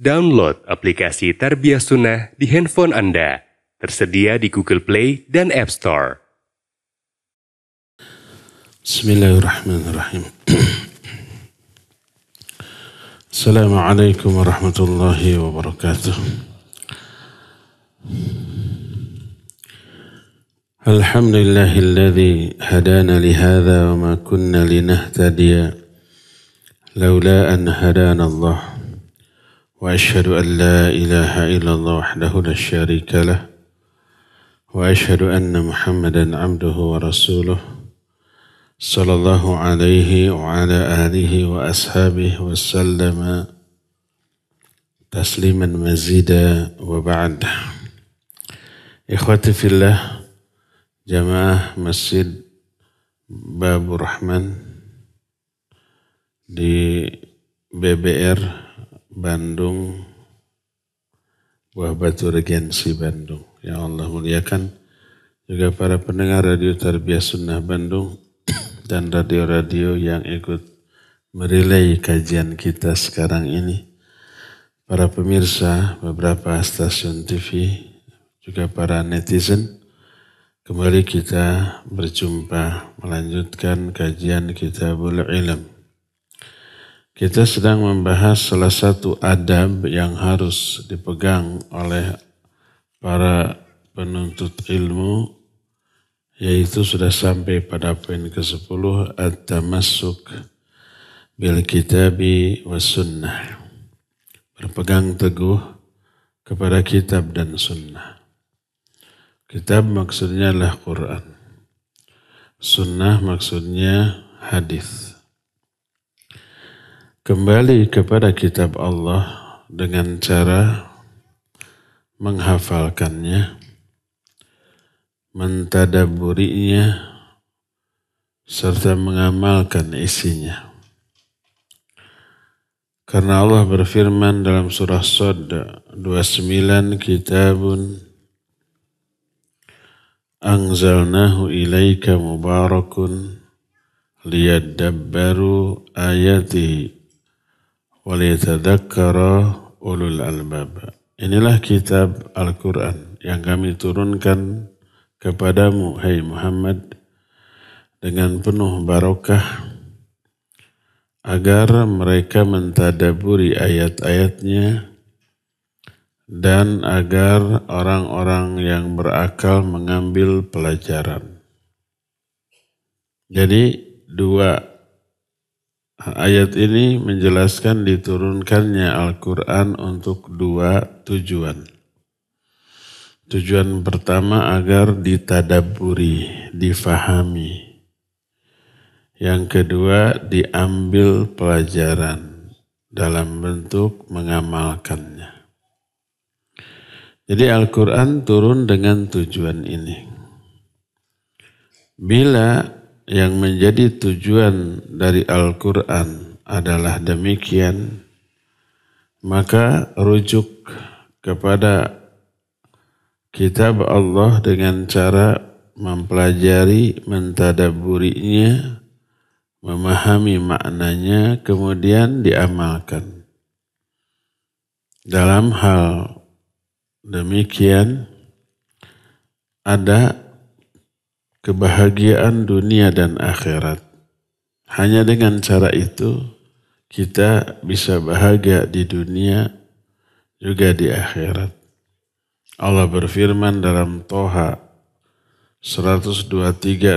Download aplikasi Tarbiyah Sunnah di handphone Anda. Tersedia di Google Play dan App Store. Bismillahirrahmanirrahim. Assalamualaikum warahmatullahi wabarakatuh. Alhamdulillahilladzi hadana lihada wa ma kunna linahtadiya laula an hadana Allah. واشهد ان لا اله الا الله وحده لا شريك له واشهد ان محمدا عبده ورسوله صلى الله عليه وعلى اله واصحابه وسلم تسليما مزيدا وبعد اخوتي في الله جماعه مسجد باب الرحمن di BBR Bandung, Buah Batu Regensi Bandung. Ya Allah muliakan juga para pendengar Radio Tarbiyah Sunnah Bandung dan radio-radio yang ikut merilai kajian kita sekarang ini. Para pemirsa, beberapa stasiun TV, juga para netizen, kembali kita berjumpa melanjutkan kajian kita kitabul ilm. Kita sedang membahas salah satu adab yang harus dipegang oleh para penuntut ilmu yaitu sudah sampai pada poin ke-10 at Masuk bil kitabi was sunnah. Berpegang teguh kepada kitab dan sunnah. Kitab maksudnya adalah Quran. Sunnah maksudnya hadis kembali kepada kitab Allah dengan cara menghafalkannya, mentadaburinya, serta mengamalkan isinya. Karena Allah berfirman dalam surah Sod 29 kitabun angzalnahu ilaika mubarakun liyadabbaru ayati waliyatadhakkara ulul albab. Inilah kitab Al-Quran yang kami turunkan kepadamu, hai hey Muhammad, dengan penuh barokah agar mereka mentadaburi ayat-ayatnya dan agar orang-orang yang berakal mengambil pelajaran. Jadi dua Ayat ini menjelaskan diturunkannya Al-Quran untuk dua tujuan. Tujuan pertama agar ditadaburi, difahami. Yang kedua diambil pelajaran dalam bentuk mengamalkannya. Jadi Al-Quran turun dengan tujuan ini. Bila yang menjadi tujuan dari Al-Quran adalah demikian, maka rujuk kepada kitab Allah dengan cara mempelajari, mentadaburinya, memahami maknanya, kemudian diamalkan. Dalam hal demikian, ada kebahagiaan dunia dan akhirat. Hanya dengan cara itu kita bisa bahagia di dunia juga di akhirat. Allah berfirman dalam Toha 123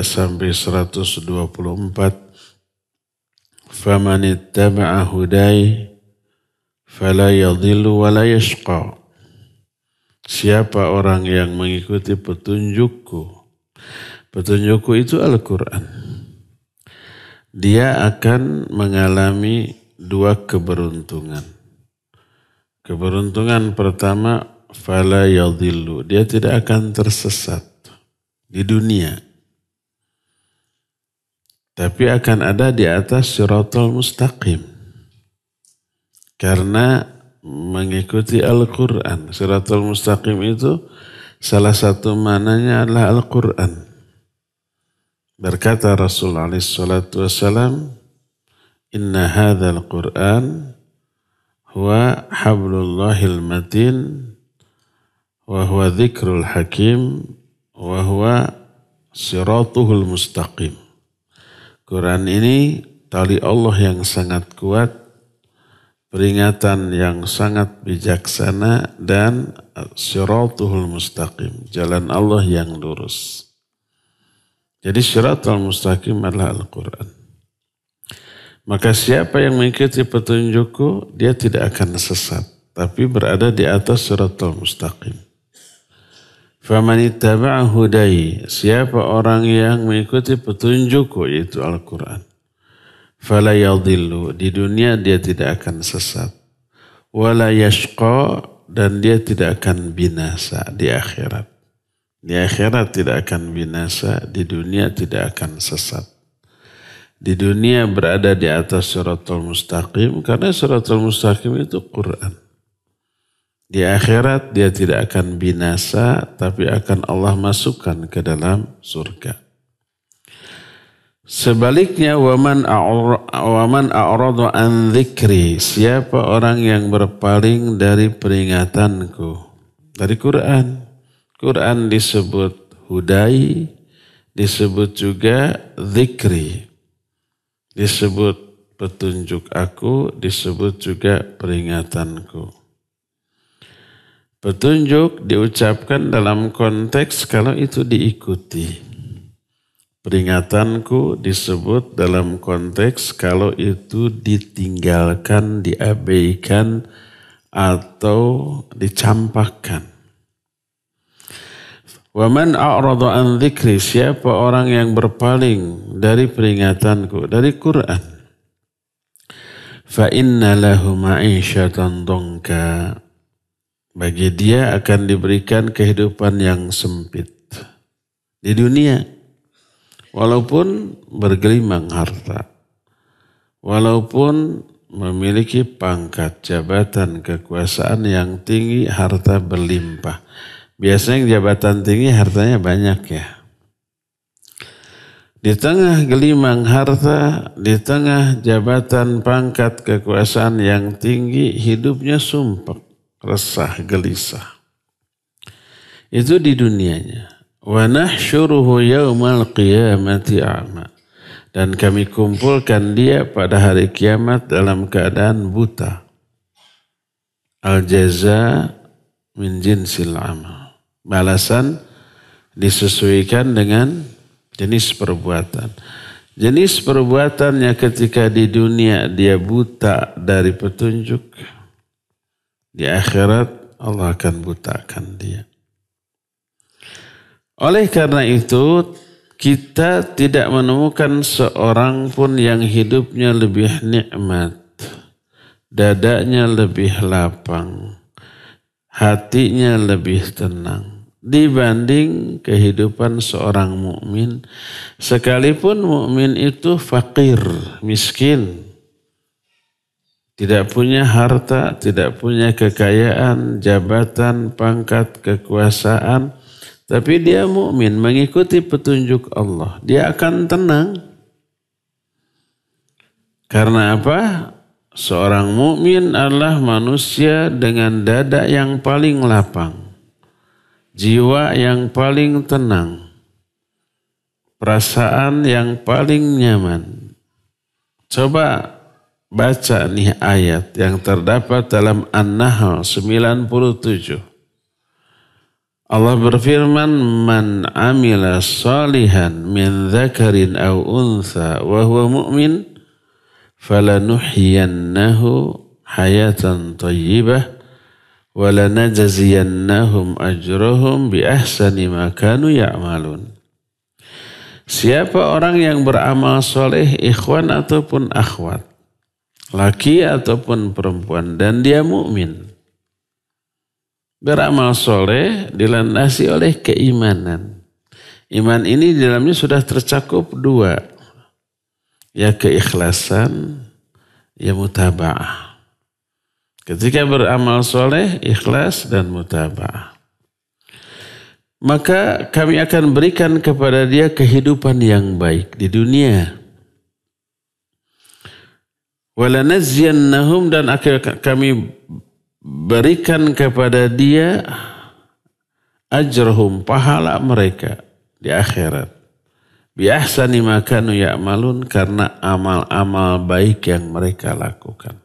sampai 124 Faman ittaba'a hudai fala yadhillu wa la yashqa Siapa orang yang mengikuti petunjukku Petunjukku itu Al-Quran. Dia akan mengalami dua keberuntungan. Keberuntungan pertama, fala yadillu. Dia tidak akan tersesat di dunia. Tapi akan ada di atas suratul mustaqim. Karena mengikuti Al-Quran. Suratul mustaqim itu salah satu mananya adalah Al-Quran. Berkata Rasul alaihi salatu "Inna hadzal Qur'an huwa hablullahil matin wa huwa dzikrul hakim wa huwa siratuhul mustaqim." Quran ini tali Allah yang sangat kuat, peringatan yang sangat bijaksana dan siratuhul mustaqim, jalan Allah yang lurus. Jadi syarat al mustaqim adalah Al-Quran. Maka siapa yang mengikuti petunjukku, dia tidak akan sesat. Tapi berada di atas syiratul mustaqim. Faman hudai, siapa orang yang mengikuti petunjukku, yaitu Al-Quran. Fala yadillu, di dunia dia tidak akan sesat. Wala yashqa, dan dia tidak akan binasa di akhirat. Di akhirat tidak akan binasa, di dunia tidak akan sesat. Di dunia berada di atas suratul mustaqim karena suratul mustaqim itu Quran. Di akhirat dia tidak akan binasa tapi akan Allah masukkan ke dalam surga. Sebaliknya waman a'radu an dzikri siapa orang yang berpaling dari peringatanku dari Quran Quran disebut hudai, disebut juga zikri. Disebut petunjuk aku, disebut juga peringatanku. Petunjuk diucapkan dalam konteks kalau itu diikuti. Peringatanku disebut dalam konteks kalau itu ditinggalkan, diabaikan, atau dicampakkan. Waman a'radu an dzikri siapa orang yang berpaling dari peringatanku dari Quran. Fa inna lahu ma'isyatan dongka. Bagi dia akan diberikan kehidupan yang sempit di dunia. Walaupun bergelimang harta. Walaupun memiliki pangkat jabatan kekuasaan yang tinggi, harta berlimpah Biasanya jabatan tinggi hartanya banyak ya. Di tengah gelimang harta, di tengah jabatan pangkat kekuasaan yang tinggi, hidupnya sumpah, resah, gelisah. Itu di dunianya. وَنَحْشُرُهُ يَوْمَ yaumal عَمَى Dan kami kumpulkan dia pada hari kiamat dalam keadaan buta. Al-jaza min jinsil amal. Balasan disesuaikan dengan jenis perbuatan. Jenis perbuatannya ketika di dunia dia buta dari petunjuk. Di akhirat Allah akan butakan dia. Oleh karena itu kita tidak menemukan seorang pun yang hidupnya lebih nikmat. Dadanya lebih lapang. Hatinya lebih tenang dibanding kehidupan seorang mukmin sekalipun mukmin itu fakir miskin tidak punya harta tidak punya kekayaan jabatan pangkat kekuasaan tapi dia mukmin mengikuti petunjuk Allah dia akan tenang karena apa Seorang mukmin adalah manusia dengan dada yang paling lapang jiwa yang paling tenang, perasaan yang paling nyaman. Coba baca nih ayat yang terdapat dalam An-Nahl 97. Allah berfirman, "Man 'amila salihan min dzakarin aw untha wa huwa mu'min falanuhyiyannahu hayatan thayyibah." walanajaziyannahum ajrohum bi ahsani ma ya'malun. Siapa orang yang beramal soleh ikhwan ataupun akhwat, laki ataupun perempuan dan dia mukmin. Beramal soleh dilandasi oleh keimanan. Iman ini di dalamnya sudah tercakup dua. Ya keikhlasan, ya mutaba'ah. Ketika beramal soleh, ikhlas dan mutabah. Maka kami akan berikan kepada dia kehidupan yang baik di dunia. Walanaziyannahum dan akhir kami berikan kepada dia ajrahum pahala mereka di akhirat. Biasa ni makanu ya'malun karena amal-amal baik yang mereka lakukan.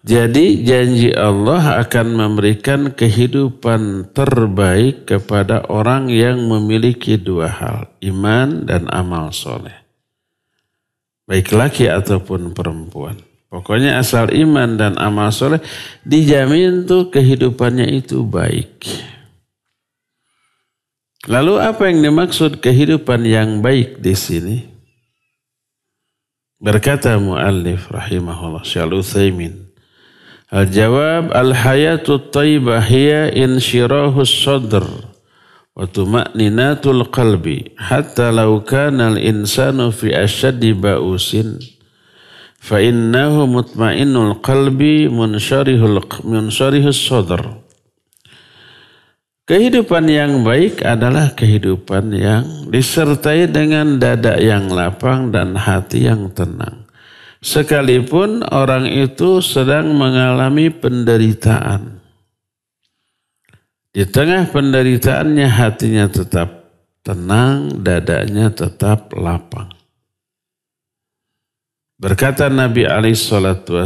Jadi janji Allah akan memberikan kehidupan terbaik kepada orang yang memiliki dua hal, iman dan amal soleh. Baik laki ataupun perempuan. Pokoknya asal iman dan amal soleh dijamin tuh kehidupannya itu baik. Lalu apa yang dimaksud kehidupan yang baik di sini? Berkata muallif rahimahullah Syaikhul Utsaimin Al-jawab al-hayatu tayyibah hiya insyirahus sadr wa tuma'ninatul qalbi hatta law kana al-insanu fi ashaddi ba'usin fa innahu mutmainul qalbi munsharihu munsyarihus sadr Kehidupan yang baik adalah kehidupan yang disertai dengan dada yang lapang dan hati yang tenang sekalipun orang itu sedang mengalami penderitaan. Di tengah penderitaannya hatinya tetap tenang, dadanya tetap lapang. Berkata Nabi alaihi salatu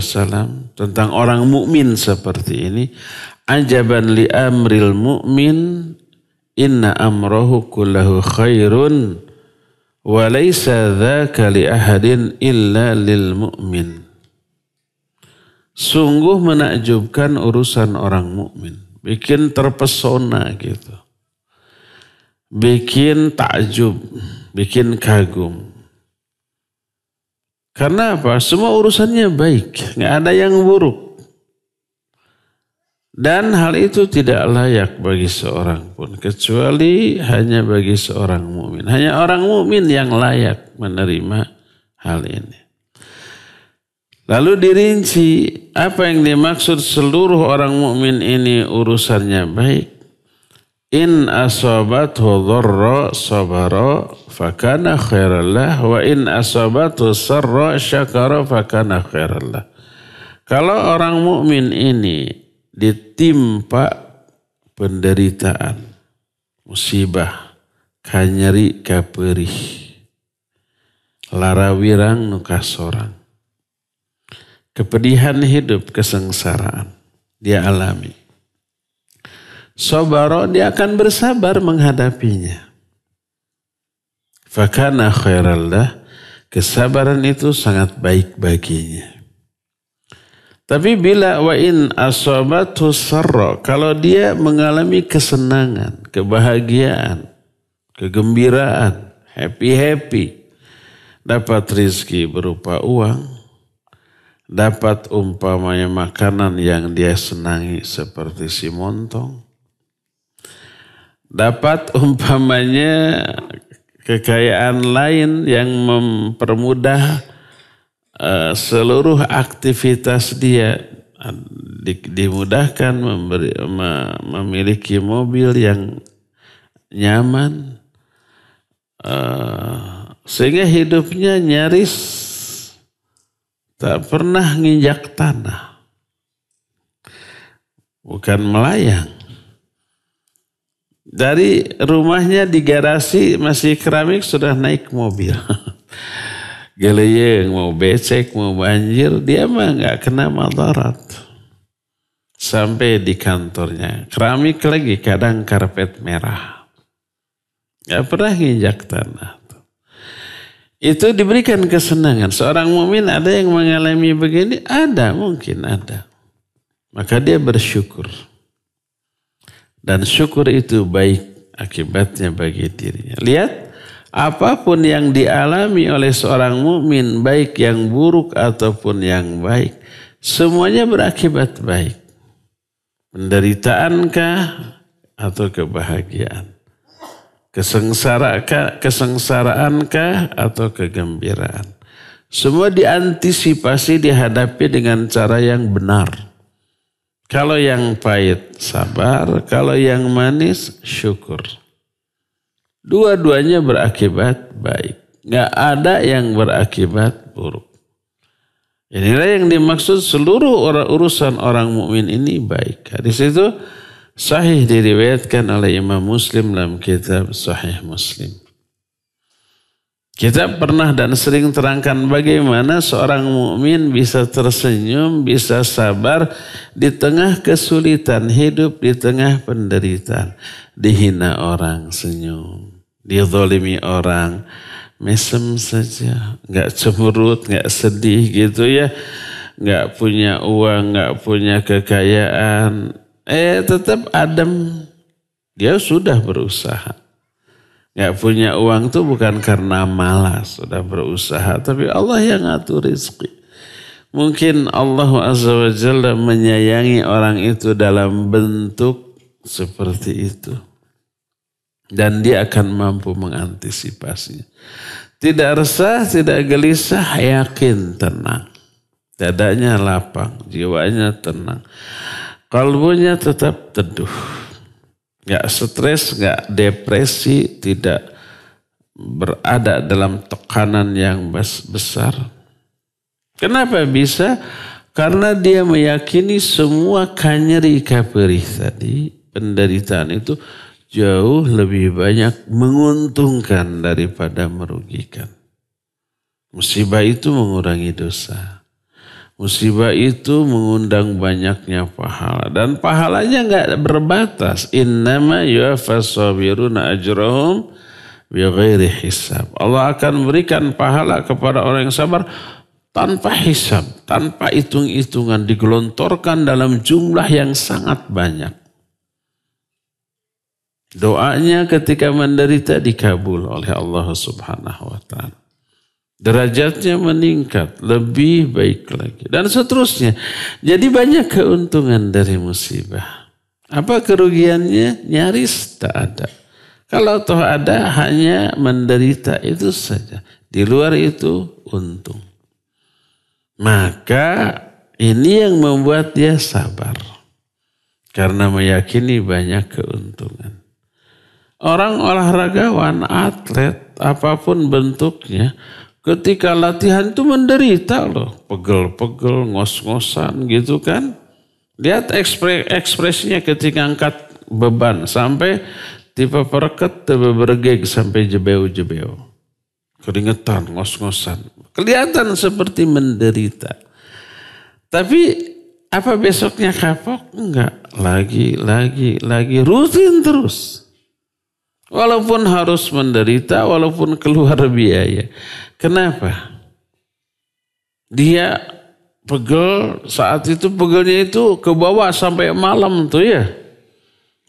tentang orang mukmin seperti ini, ajaban li amril mukmin inna amrohu kullahu khairun وليس ذاك لأحد إلا للمؤمن Sungguh menakjubkan urusan orang mukmin, bikin terpesona gitu. Bikin takjub, bikin kagum. Karena apa? Semua urusannya baik, nggak ada yang buruk. Dan hal itu tidak layak bagi seorang pun kecuali hanya bagi seorang mukmin. Hanya orang mukmin yang layak menerima hal ini. Lalu dirinci apa yang dimaksud seluruh orang mukmin ini urusannya baik. In asabathu dharra sabara fakana khairallah wa in asabathu sarra syakara fakana khairallah. Kalau orang mukmin ini ditimpa penderitaan, musibah, kanyeri kaperih, wirang nuka sorang. Kepedihan hidup, kesengsaraan dia alami. Sobaro dia akan bersabar menghadapinya. Fakana khairallah, kesabaran itu sangat baik baginya. Tapi bila wa in asabathu sarra, kalau dia mengalami kesenangan, kebahagiaan, kegembiraan, happy-happy, dapat rizki berupa uang, dapat umpamanya makanan yang dia senangi seperti si montong, dapat umpamanya kekayaan lain yang mempermudah Eh, seluruh aktivitas dia dimudahkan memberi, memiliki mobil yang nyaman eh, sehingga hidupnya nyaris tak pernah nginjak tanah bukan melayang dari rumahnya di garasi masih keramik sudah naik mobil geleyeng, mau becek, mau banjir, dia mah nggak kena madarat. Sampai di kantornya, keramik lagi kadang karpet merah. Gak pernah nginjak tanah. Itu diberikan kesenangan. Seorang mumin ada yang mengalami begini, ada mungkin ada. Maka dia bersyukur. Dan syukur itu baik akibatnya bagi dirinya. Lihat apapun yang dialami oleh seorang mukmin baik yang buruk ataupun yang baik semuanya berakibat baik penderitaankah atau kebahagiaan kesengsaraankah kesengsaraankah atau kegembiraan semua diantisipasi dihadapi dengan cara yang benar kalau yang pahit sabar kalau yang manis syukur Dua-duanya berakibat baik. Nggak ada yang berakibat buruk. Inilah yang dimaksud seluruh orang urusan orang mukmin ini baik. Hadis itu sahih diriwayatkan oleh Imam Muslim dalam kitab Sahih Muslim. Kita pernah dan sering terangkan bagaimana seorang mukmin bisa tersenyum, bisa sabar di tengah kesulitan hidup, di tengah penderitaan, dihina orang senyum. Dia zalimi orang. Mesem saja. Nggak cemurut, nggak sedih gitu ya. Nggak punya uang, nggak punya kekayaan. Eh tetap adem. Dia sudah berusaha. Nggak punya uang tuh bukan karena malas. Sudah berusaha. Tapi Allah yang ngatur rizki. Mungkin Allah Azza wa menyayangi orang itu dalam bentuk seperti itu. Dan dia akan mampu mengantisipasinya. Tidak resah, tidak gelisah, yakin, tenang. Dadanya lapang, jiwanya tenang. Kalbunya tetap teduh. Gak stres, gak depresi, tidak berada dalam tekanan yang besar. Kenapa bisa? Karena dia meyakini semua kanyeri kaperi tadi, penderitaan itu jauh lebih banyak menguntungkan daripada merugikan. Musibah itu mengurangi dosa. Musibah itu mengundang banyaknya pahala dan pahalanya nggak berbatas. Innama yuwaffas ajrohum bighairi hisab. Allah akan berikan pahala kepada orang yang sabar tanpa hisab, tanpa hitung-hitungan digelontorkan dalam jumlah yang sangat banyak. Doanya ketika menderita dikabul oleh Allah Subhanahu wa taala. Derajatnya meningkat, lebih baik lagi dan seterusnya. Jadi banyak keuntungan dari musibah. Apa kerugiannya? Nyaris tak ada. Kalau toh ada hanya menderita itu saja. Di luar itu untung. Maka ini yang membuat dia sabar. Karena meyakini banyak keuntungan. Orang olahragawan, atlet, apapun bentuknya, ketika latihan itu menderita loh. Pegel-pegel, ngos-ngosan gitu kan. Lihat ekspre ekspresinya ketika angkat beban. Sampai tipe perket, tipe bergeg, sampai jebeu-jebeu. Keringetan, ngos-ngosan. Kelihatan seperti menderita. Tapi apa besoknya kapok? Enggak. Lagi, lagi, lagi. Rutin terus. Walaupun harus menderita, walaupun keluar biaya. Kenapa? Dia pegel, saat itu pegelnya itu ke bawah sampai malam tuh ya.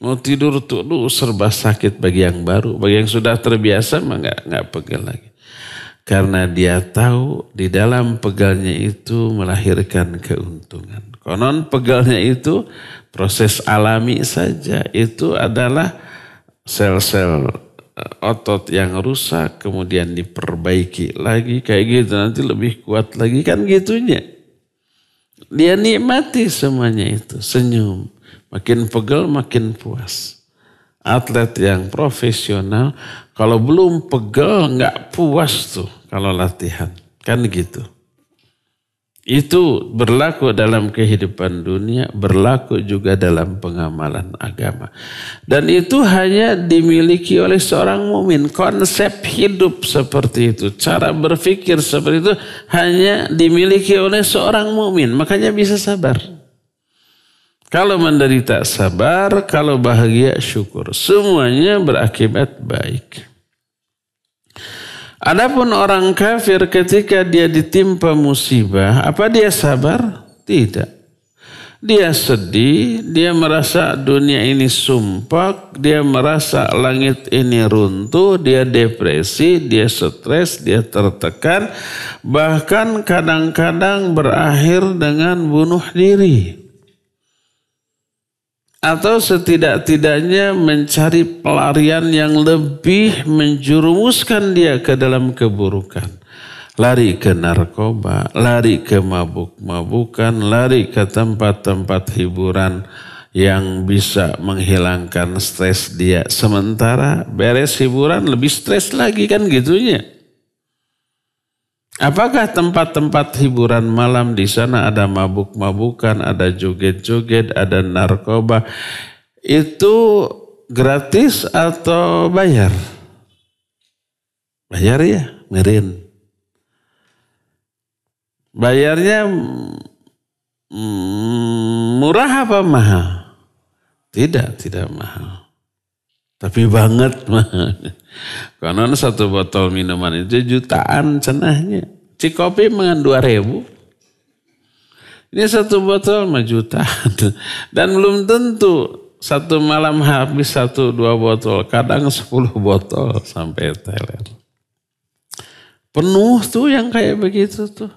Mau tidur tuh, lu serba sakit bagi yang baru. Bagi yang sudah terbiasa mah nggak nggak pegel lagi. Karena dia tahu di dalam pegalnya itu melahirkan keuntungan. Konon pegalnya itu proses alami saja. Itu adalah sel-sel eh, otot yang rusak kemudian diperbaiki lagi kayak gitu nanti lebih kuat lagi kan gitunya dia nikmati semuanya itu senyum makin pegel makin puas atlet yang profesional kalau belum pegel nggak puas tuh kalau latihan kan gitu itu berlaku dalam kehidupan dunia, berlaku juga dalam pengamalan agama. Dan itu hanya dimiliki oleh seorang mukmin. Konsep hidup seperti itu, cara berpikir seperti itu hanya dimiliki oleh seorang mukmin. Makanya bisa sabar. Kalau menderita sabar, kalau bahagia syukur. Semuanya berakibat baik. Adapun orang kafir ketika dia ditimpa musibah, apa dia sabar? Tidak. Dia sedih, dia merasa dunia ini sumpah, dia merasa langit ini runtuh, dia depresi, dia stres, dia tertekan, bahkan kadang-kadang berakhir dengan bunuh diri atau setidak-tidaknya mencari pelarian yang lebih menjurumuskan dia ke dalam keburukan. Lari ke narkoba, lari ke mabuk-mabukan, lari ke tempat-tempat hiburan yang bisa menghilangkan stres dia. Sementara beres hiburan lebih stres lagi kan gitunya. Apakah tempat-tempat hiburan malam di sana ada mabuk-mabukan, ada joget-joget, ada narkoba? Itu gratis atau bayar? Bayar ya, mirin. Bayarnya mm, murah apa mahal? Tidak, tidak mahal. Tapi banget mah. Karena satu botol minuman itu jutaan cenahnya. Cikopi mengan dua ribu. Ini satu botol mah jutaan. Dan belum tentu satu malam habis satu dua botol. Kadang sepuluh botol sampai teler. Penuh tuh yang kayak begitu tuh.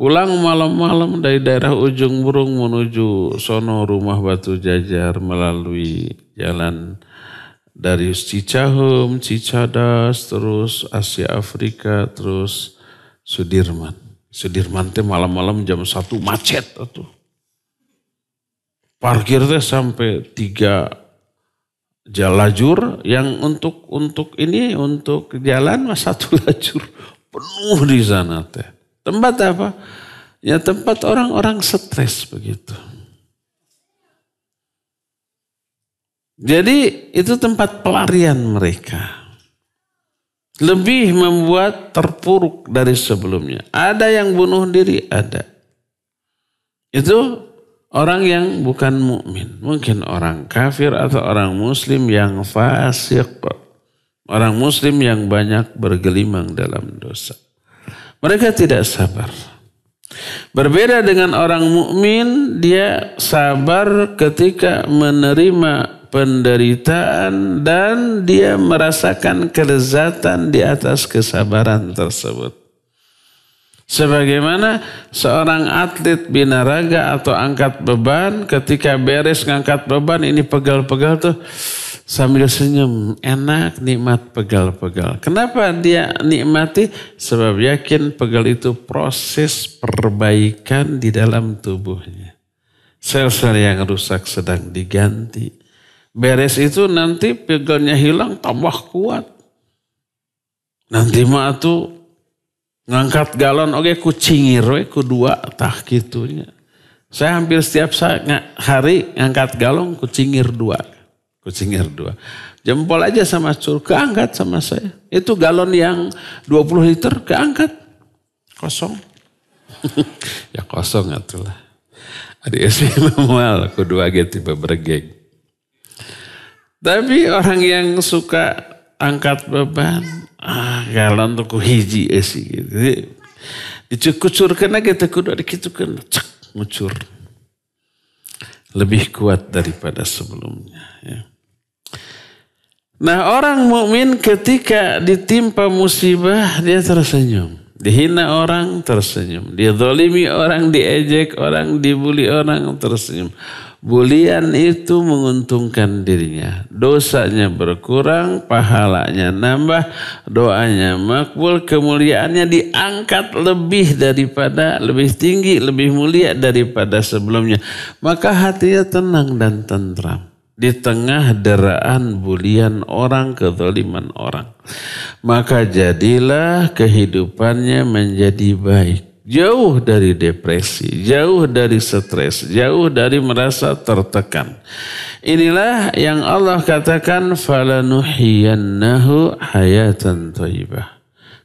Pulang malam-malam dari daerah ujung burung menuju sono rumah batu jajar melalui jalan dari Cicahum, Cicadas, terus Asia Afrika, terus Sudirman. Sudirman teh malam-malam jam satu macet tuh. Parkir teh sampai tiga jalajur yang untuk untuk ini untuk jalan mas satu lajur penuh di sana teh Tempat apa? Ya tempat orang-orang stres begitu. Jadi itu tempat pelarian mereka. Lebih membuat terpuruk dari sebelumnya. Ada yang bunuh diri, ada. Itu orang yang bukan mukmin, mungkin orang kafir atau orang muslim yang fasik. Orang muslim yang banyak bergelimang dalam dosa. Mereka tidak sabar. Berbeda dengan orang mukmin, dia sabar ketika menerima penderitaan dan dia merasakan kelezatan di atas kesabaran tersebut. Sebagaimana seorang atlet binaraga atau angkat beban ketika beres ngangkat beban ini pegal-pegal tuh sambil senyum enak nikmat pegal-pegal. Kenapa dia nikmati? Sebab yakin pegal itu proses perbaikan di dalam tubuhnya. Sel-sel yang rusak sedang diganti. Beres itu nanti pegalnya hilang tambah kuat. Nanti mah tuh ngangkat galon oke okay, kucingir, kuduak we tah kitunya. Saya hampir setiap hari ngangkat galon kucingir dua. Kucingir dua. Jempol aja sama cur keangkat sama saya. Itu galon yang 20 liter keangkat. Kosong. ya kosong itulah. Adik SD memual, kedua tiba bergeng. Tapi orang yang suka angkat beban, ah galon tuh hiji esi eh, gitu. Dicukucurkan aja kudu ada gitu kan, cek ngucur. Lebih kuat daripada sebelumnya. Ya Nah orang mukmin ketika ditimpa musibah dia tersenyum. Dihina orang tersenyum. Dia dolimi orang, diejek orang, dibuli orang tersenyum. Bulian itu menguntungkan dirinya. Dosanya berkurang, pahalanya nambah, doanya makbul, kemuliaannya diangkat lebih daripada, lebih tinggi, lebih mulia daripada sebelumnya. Maka hatinya tenang dan tentram di tengah deraan bulian orang, kezaliman orang. Maka jadilah kehidupannya menjadi baik. Jauh dari depresi, jauh dari stres, jauh dari merasa tertekan. Inilah yang Allah katakan, فَلَنُحِيَنَّهُ حَيَاتًا طَيِّبَةً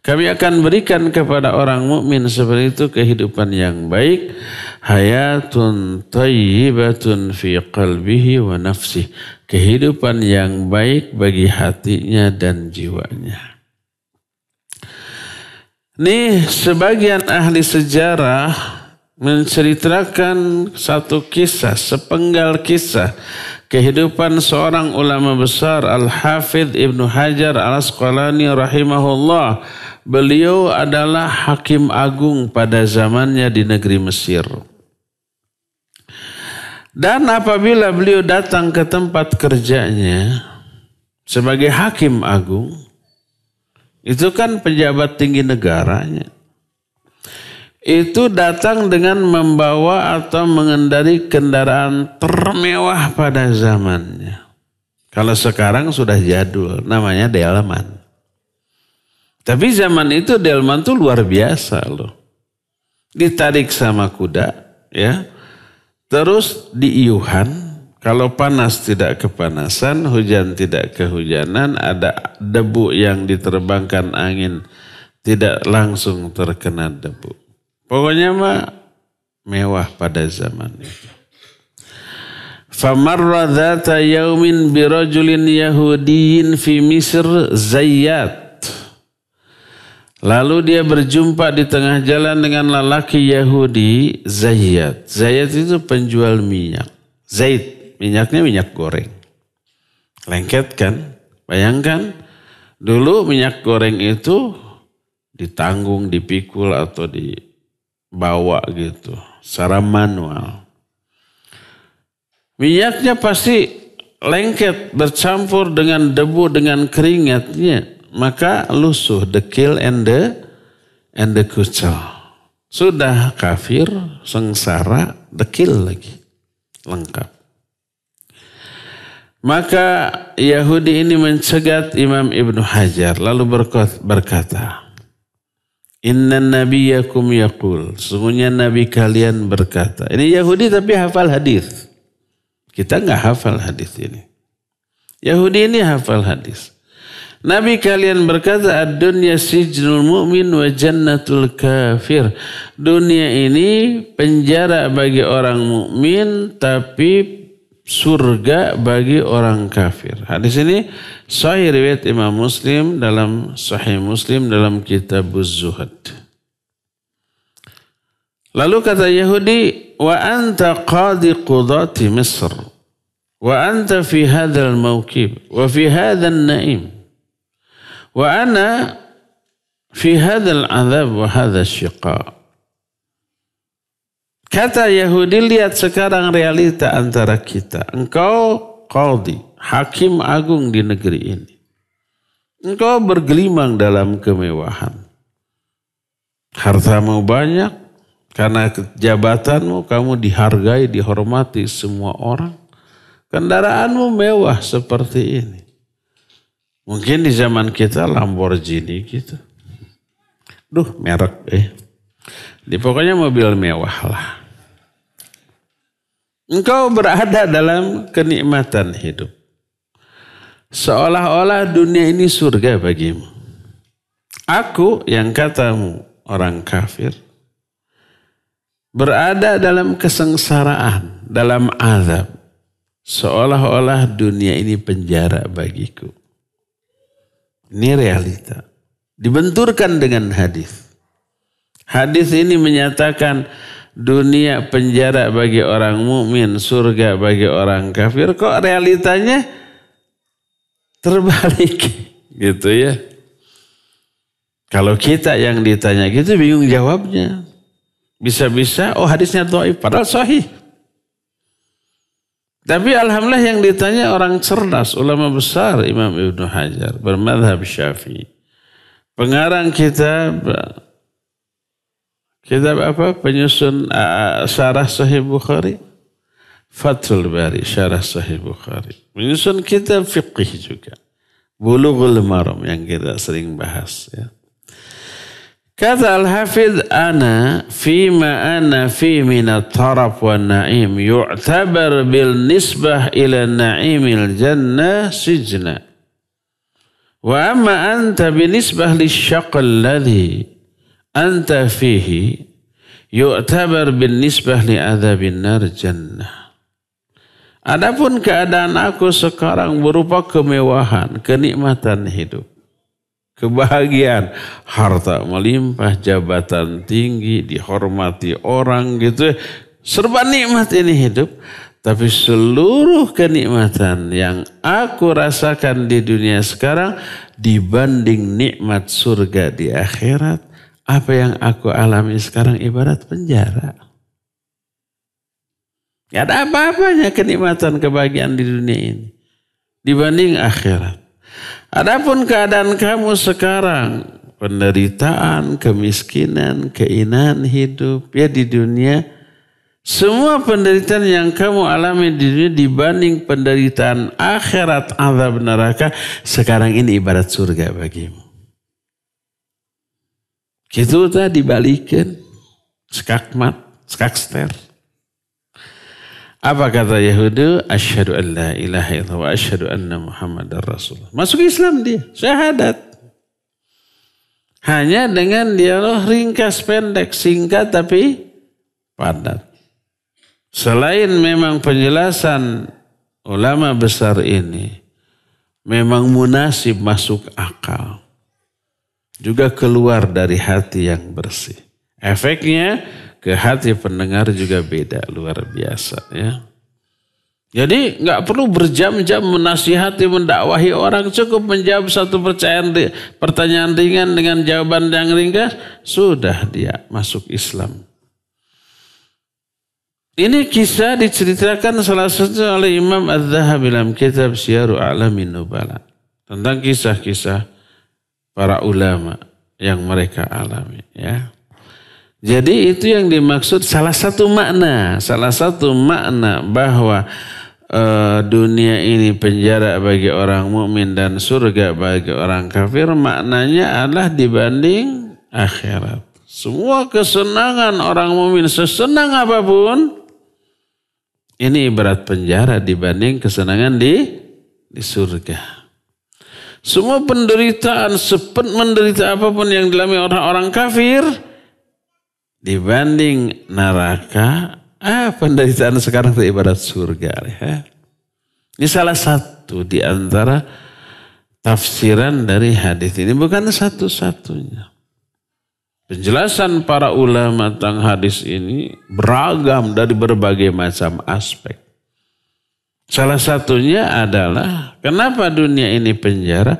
kami akan berikan kepada orang mukmin seperti itu kehidupan yang baik hayatun tayyibatun fi qalbihi wa nafsih. Kehidupan yang baik bagi hatinya dan jiwanya. Nih sebagian ahli sejarah menceritakan satu kisah, sepenggal kisah kehidupan seorang ulama besar Al-Hafidh Ibnu Hajar Al-Asqalani rahimahullah. Beliau adalah hakim agung pada zamannya di negeri Mesir. Dan apabila beliau datang ke tempat kerjanya sebagai hakim agung, itu kan pejabat tinggi negaranya. Itu datang dengan membawa atau mengendari kendaraan termewah pada zamannya. Kalau sekarang sudah jadul, namanya delman. Tapi zaman itu delman tuh luar biasa loh. Ditarik sama kuda, ya Terus di diiuhan, kalau panas tidak kepanasan, hujan tidak kehujanan, ada debu yang diterbangkan angin tidak langsung terkena debu. Pokoknya mah mewah pada zaman itu. Famarra yaumin birajulin yahudiyin fi Misr zayyat. Lalu dia berjumpa di tengah jalan dengan lelaki Yahudi, Zayat. Zayat itu penjual minyak. Zaid, minyaknya minyak goreng. Lengket kan? Bayangkan, dulu minyak goreng itu ditanggung, dipikul atau dibawa gitu. Secara manual. Minyaknya pasti lengket bercampur dengan debu, dengan keringatnya maka lusuh the kill and the and the kucel. Sudah kafir, sengsara, the kill lagi. Lengkap. Maka Yahudi ini mencegat Imam Ibnu Hajar lalu berkata, Inna nabiyakum yakul. Sesungguhnya nabi kalian berkata. Ini Yahudi tapi hafal hadis. Kita nggak hafal hadis ini. Yahudi ini hafal hadis. Nabi kalian berkata, dunia dunya sijnul mu'min wa jannatul kafir." Dunia ini penjara bagi orang mukmin tapi surga bagi orang kafir. Hadis ini sahih riwayat Imam Muslim dalam Sahih Muslim dalam kitab Az-Zuhud. Lalu kata Yahudi, "Wa anta qadi qudati Misr." Wa anta fi hadzal mawqif wa fi hadzal na'im. Wa ana fi hadzal azab wa hadzal syiqa. Kata Yahudi lihat sekarang realita antara kita. Engkau qadi hakim agung di negeri ini. Engkau bergelimang dalam kemewahan. Hartamu banyak, karena jabatanmu kamu dihargai, dihormati semua orang. Kendaraanmu mewah seperti ini. Mungkin di zaman kita Lamborghini gitu. Duh merek eh. Di pokoknya mobil mewah lah. Engkau berada dalam kenikmatan hidup. Seolah-olah dunia ini surga bagimu. Aku yang katamu orang kafir. Berada dalam kesengsaraan, dalam azab. Seolah-olah dunia ini penjara bagiku. Ini realita. Dibenturkan dengan hadis. Hadis ini menyatakan dunia penjara bagi orang mukmin, surga bagi orang kafir. Kok realitanya terbalik gitu ya. Kalau kita yang ditanya gitu bingung jawabnya. Bisa-bisa oh hadisnya do'i. padahal sahih. Tapi alhamdulillah yang ditanya orang cerdas, ulama besar Imam Ibnu Hajar bermadhab Syafi'i. Pengarang kitab kitab apa? Penyusun uh, Syarah Sahih Bukhari. Fathul Bari Syarah Sahih Bukhari. Penyusun kitab fiqih juga. Bulughul Maram yang kita sering bahas ya. Kata Al-Hafidh ana fima ana fi min at-taraf wa naim yu'tabar bil nisbah ila naimil jannah sijna. Wa amma anta binisbah lisyaq alladhi anta fihi yu'tabar bin nisbah li adzabin nar jannah. Adapun keadaan aku sekarang berupa kemewahan, kenikmatan hidup kebahagiaan, harta melimpah, jabatan tinggi, dihormati orang gitu. Serba nikmat ini hidup. Tapi seluruh kenikmatan yang aku rasakan di dunia sekarang dibanding nikmat surga di akhirat, apa yang aku alami sekarang ibarat penjara. Gak ada apa-apanya kenikmatan kebahagiaan di dunia ini dibanding akhirat. Adapun keadaan kamu sekarang, penderitaan, kemiskinan, keinan hidup ya di dunia, semua penderitaan yang kamu alami di dunia dibanding penderitaan akhirat azab neraka, sekarang ini ibarat surga bagimu. Gitu tadi balikin, skakmat, skakster. Apa kata Yahudi? Asyhadu an la ilaha illallah wa asyhadu anna Muhammadar Rasulullah. Masuk Islam dia, syahadat. Hanya dengan dialog ringkas pendek, singkat tapi padat. Selain memang penjelasan ulama besar ini memang munasib masuk akal. Juga keluar dari hati yang bersih. Efeknya ke hati pendengar juga beda luar biasa ya. Jadi nggak perlu berjam-jam menasihati, mendakwahi orang. Cukup menjawab satu percayaan, pertanyaan ringan dengan jawaban yang ringkas. Sudah dia masuk Islam. Ini kisah diceritakan salah satu oleh Imam Az-Zahabi dalam kitab Syiaru Alamin Nubala. Tentang kisah-kisah para ulama yang mereka alami. Ya. Jadi itu yang dimaksud salah satu makna, salah satu makna bahwa uh, dunia ini penjara bagi orang mukmin dan surga bagi orang kafir maknanya adalah dibanding akhirat. Semua kesenangan orang mukmin sesenang apapun ini ibarat penjara dibanding kesenangan di di surga. Semua penderitaan, sepen menderita apapun yang dialami orang-orang kafir, dibanding neraka, ah penderitaan sekarang itu surga. Ya. Ini salah satu di antara tafsiran dari hadis ini bukan satu-satunya. Penjelasan para ulama tentang hadis ini beragam dari berbagai macam aspek. Salah satunya adalah kenapa dunia ini penjara?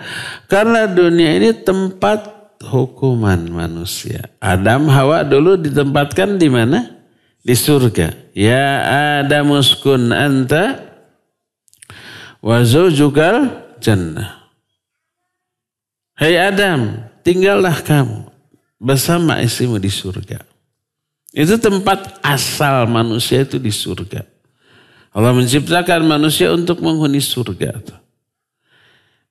Karena dunia ini tempat hukuman manusia. Adam Hawa dulu ditempatkan di mana? Di surga. Ya Adam uskun anta wa jannah. Hei Adam, tinggallah kamu bersama istrimu di surga. Itu tempat asal manusia itu di surga. Allah menciptakan manusia untuk menghuni surga.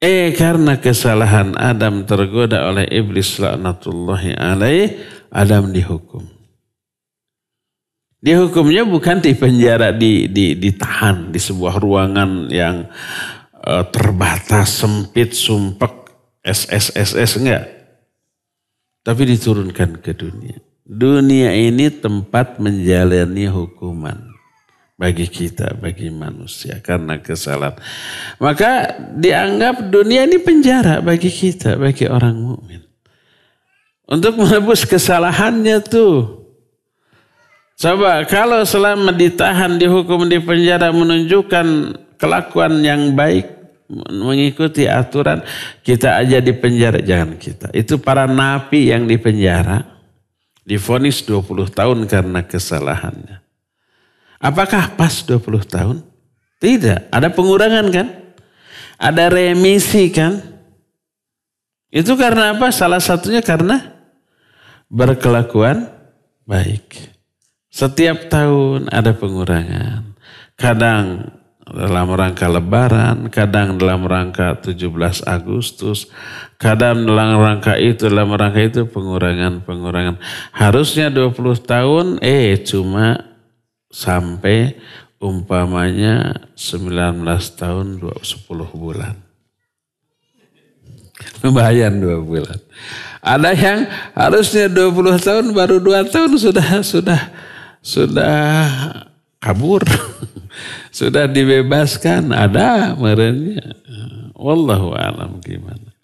Eh karena kesalahan Adam tergoda oleh iblis laknatullahi alaih, Adam dihukum. Dihukumnya bukan di penjara, di, di, ditahan di sebuah ruangan yang uh, terbatas, sempit, sumpek, SSSS enggak. Tapi diturunkan ke dunia. Dunia ini tempat menjalani hukuman bagi kita, bagi manusia karena kesalahan. Maka dianggap dunia ini penjara bagi kita, bagi orang mukmin. Untuk menebus kesalahannya tuh. Coba kalau selama ditahan, dihukum, di penjara menunjukkan kelakuan yang baik, mengikuti aturan, kita aja di penjara, jangan kita. Itu para napi yang di penjara, difonis 20 tahun karena kesalahannya. Apakah pas 20 tahun? Tidak, ada pengurangan kan? Ada remisi kan? Itu karena apa? Salah satunya karena berkelakuan baik. Setiap tahun ada pengurangan. Kadang dalam rangka lebaran, kadang dalam rangka 17 Agustus, kadang dalam rangka itu, dalam rangka itu pengurangan-pengurangan. Harusnya 20 tahun, eh cuma sampai umpamanya 19 tahun 10 bulan. Lumayan dua bulan. Ada yang harusnya 20 tahun baru dua tahun sudah sudah sudah kabur. sudah dibebaskan ada merenya. Wallahu alam gimana.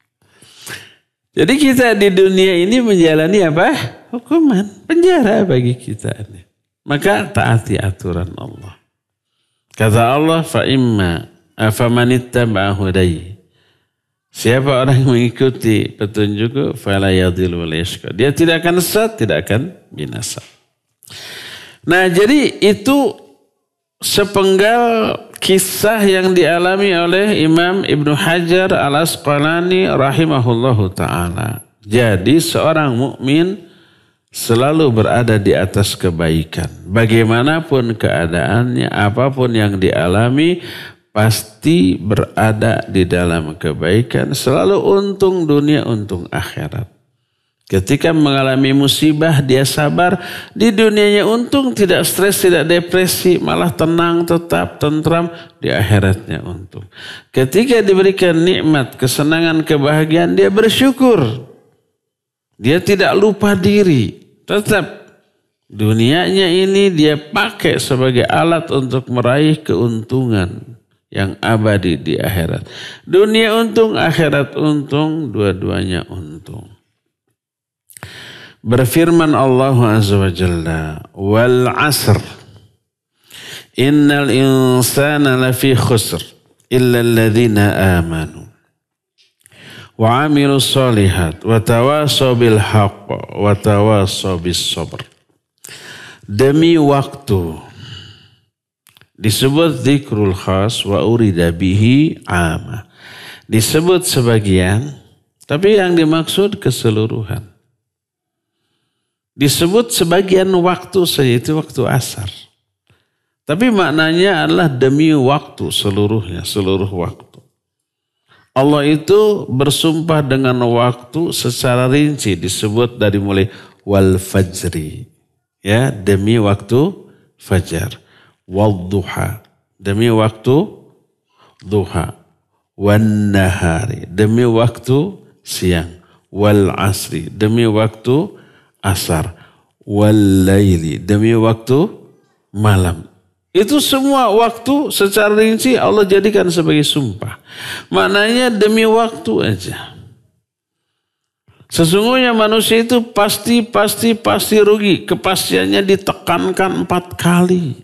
Jadi kita di dunia ini menjalani apa? Hukuman, penjara bagi kita. ini. Maka taati aturan Allah. Kata Allah, fa'imma afamanittaba'a maahudai. Siapa orang yang mengikuti petunjukku, fala yadhilul Dia tidak akan sesat, tidak akan binasa. Nah, jadi itu sepenggal kisah yang dialami oleh Imam Ibnu Hajar Al Asqalani rahimahullahu taala. Jadi seorang mukmin selalu berada di atas kebaikan. Bagaimanapun keadaannya, apapun yang dialami, pasti berada di dalam kebaikan. Selalu untung dunia, untung akhirat. Ketika mengalami musibah, dia sabar. Di dunianya untung, tidak stres, tidak depresi, malah tenang, tetap tentram. Di akhiratnya untung. Ketika diberikan nikmat, kesenangan, kebahagiaan, dia bersyukur. Dia tidak lupa diri. Tetap dunianya ini dia pakai sebagai alat untuk meraih keuntungan yang abadi di akhirat. Dunia untung, akhirat untung, dua-duanya untung. Berfirman Allah Azza wa Jalla, "Wal 'asr innal insana lafi khusr illa alladhina amanu." wa amilu salihat, wa tawasaw bil haqq wa tawasaw bis sabr. Demi waktu disebut zikrul khas wa urida bihi ama. Disebut sebagian tapi yang dimaksud keseluruhan. Disebut sebagian waktu saja itu waktu asar. Tapi maknanya adalah demi waktu seluruhnya, seluruh waktu. Allah itu bersumpah dengan waktu secara rinci disebut dari mulai wal fajri ya demi waktu fajar wal duha demi waktu duha wan nahari demi waktu siang wal asri demi waktu asar wal laili demi waktu malam itu semua waktu secara rinci Allah jadikan sebagai sumpah. Maknanya demi waktu aja. Sesungguhnya manusia itu pasti, pasti, pasti rugi. Kepastiannya ditekankan empat kali.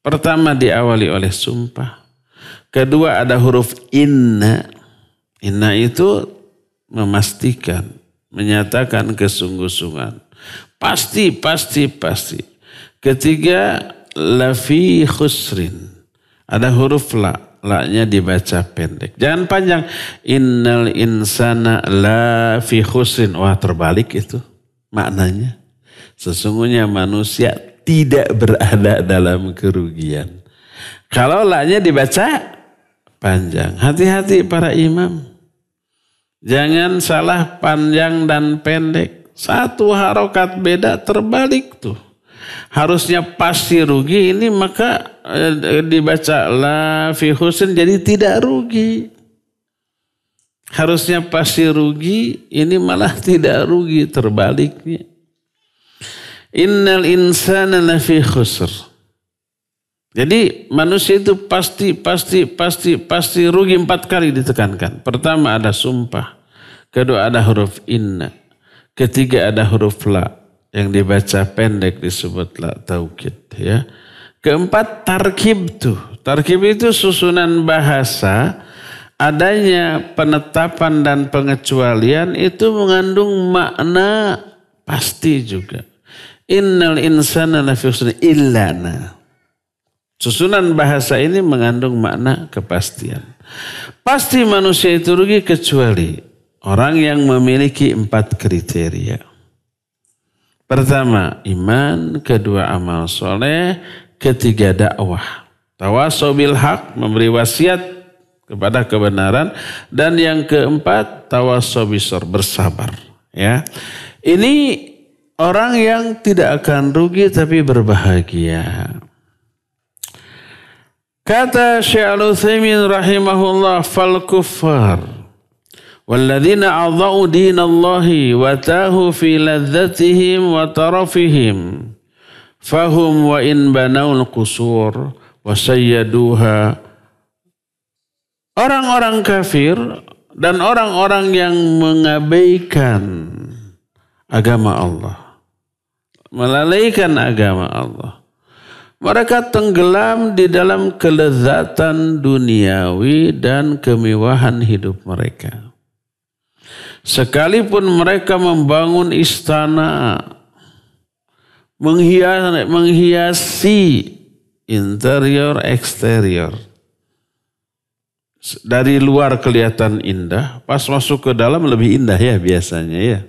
Pertama diawali oleh sumpah. Kedua ada huruf inna. Inna itu memastikan, menyatakan kesungguh-sungguhan. Pasti, pasti, pasti. Ketiga lafi khusrin. Ada huruf la, la-nya dibaca pendek. Jangan panjang. Innal insana lafi khusrin. Wah terbalik itu maknanya. Sesungguhnya manusia tidak berada dalam kerugian. Kalau la-nya dibaca panjang. Hati-hati para imam. Jangan salah panjang dan pendek. Satu harokat beda terbalik tuh harusnya pasti rugi ini maka eh, dibaca la fi husn jadi tidak rugi. Harusnya pasti rugi ini malah tidak rugi terbaliknya. Innal insana lafi khusr. Jadi manusia itu pasti, pasti, pasti, pasti rugi empat kali ditekankan. Pertama ada sumpah. Kedua ada huruf inna. Ketiga ada huruf la yang dibaca pendek disebut la taukid ya. Keempat tarkib tuh. Tarkib itu susunan bahasa adanya penetapan dan pengecualian itu mengandung makna pasti juga. Innal insana lafi illana. Susunan bahasa ini mengandung makna kepastian. Pasti manusia itu rugi kecuali orang yang memiliki empat kriteria. Pertama iman, kedua amal soleh, ketiga dakwah. tawasobil hak memberi wasiat kepada kebenaran dan yang keempat tawasobisor bersabar. Ya, ini orang yang tidak akan rugi tapi berbahagia. Kata Syekh al rahimahullah fal kufar والذين أضاءوا دين الله وتاهوا في لذتهم وترفهم فهم وإن بنوا القصور وسيدوها Orang-orang kafir dan orang-orang yang mengabaikan agama Allah. Melalaikan agama Allah. Mereka tenggelam di dalam kelezatan duniawi dan kemewahan hidup mereka. Sekalipun mereka membangun istana, menghias, menghiasi interior eksterior. Dari luar kelihatan indah, pas masuk ke dalam lebih indah ya biasanya ya.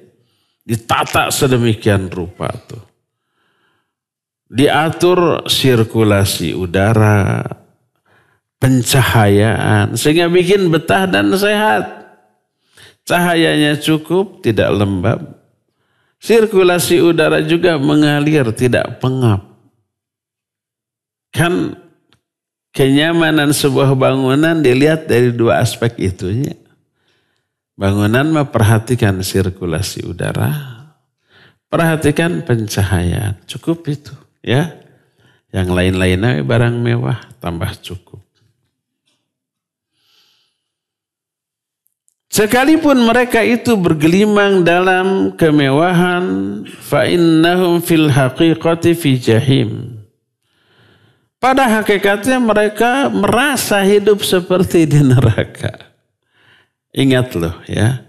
Ditata sedemikian rupa tuh. Diatur sirkulasi udara, pencahayaan, sehingga bikin betah dan sehat. Cahayanya cukup, tidak lembab. Sirkulasi udara juga mengalir, tidak pengap. Kan kenyamanan sebuah bangunan dilihat dari dua aspek itunya. Bangunan memperhatikan sirkulasi udara, perhatikan pencahayaan. Cukup itu ya. Yang lain-lainnya barang mewah tambah cukup. Sekalipun mereka itu bergelimang dalam kemewahan, fa innahum fil haqiqati fi jahim. Pada hakikatnya mereka merasa hidup seperti di neraka. Ingat loh ya.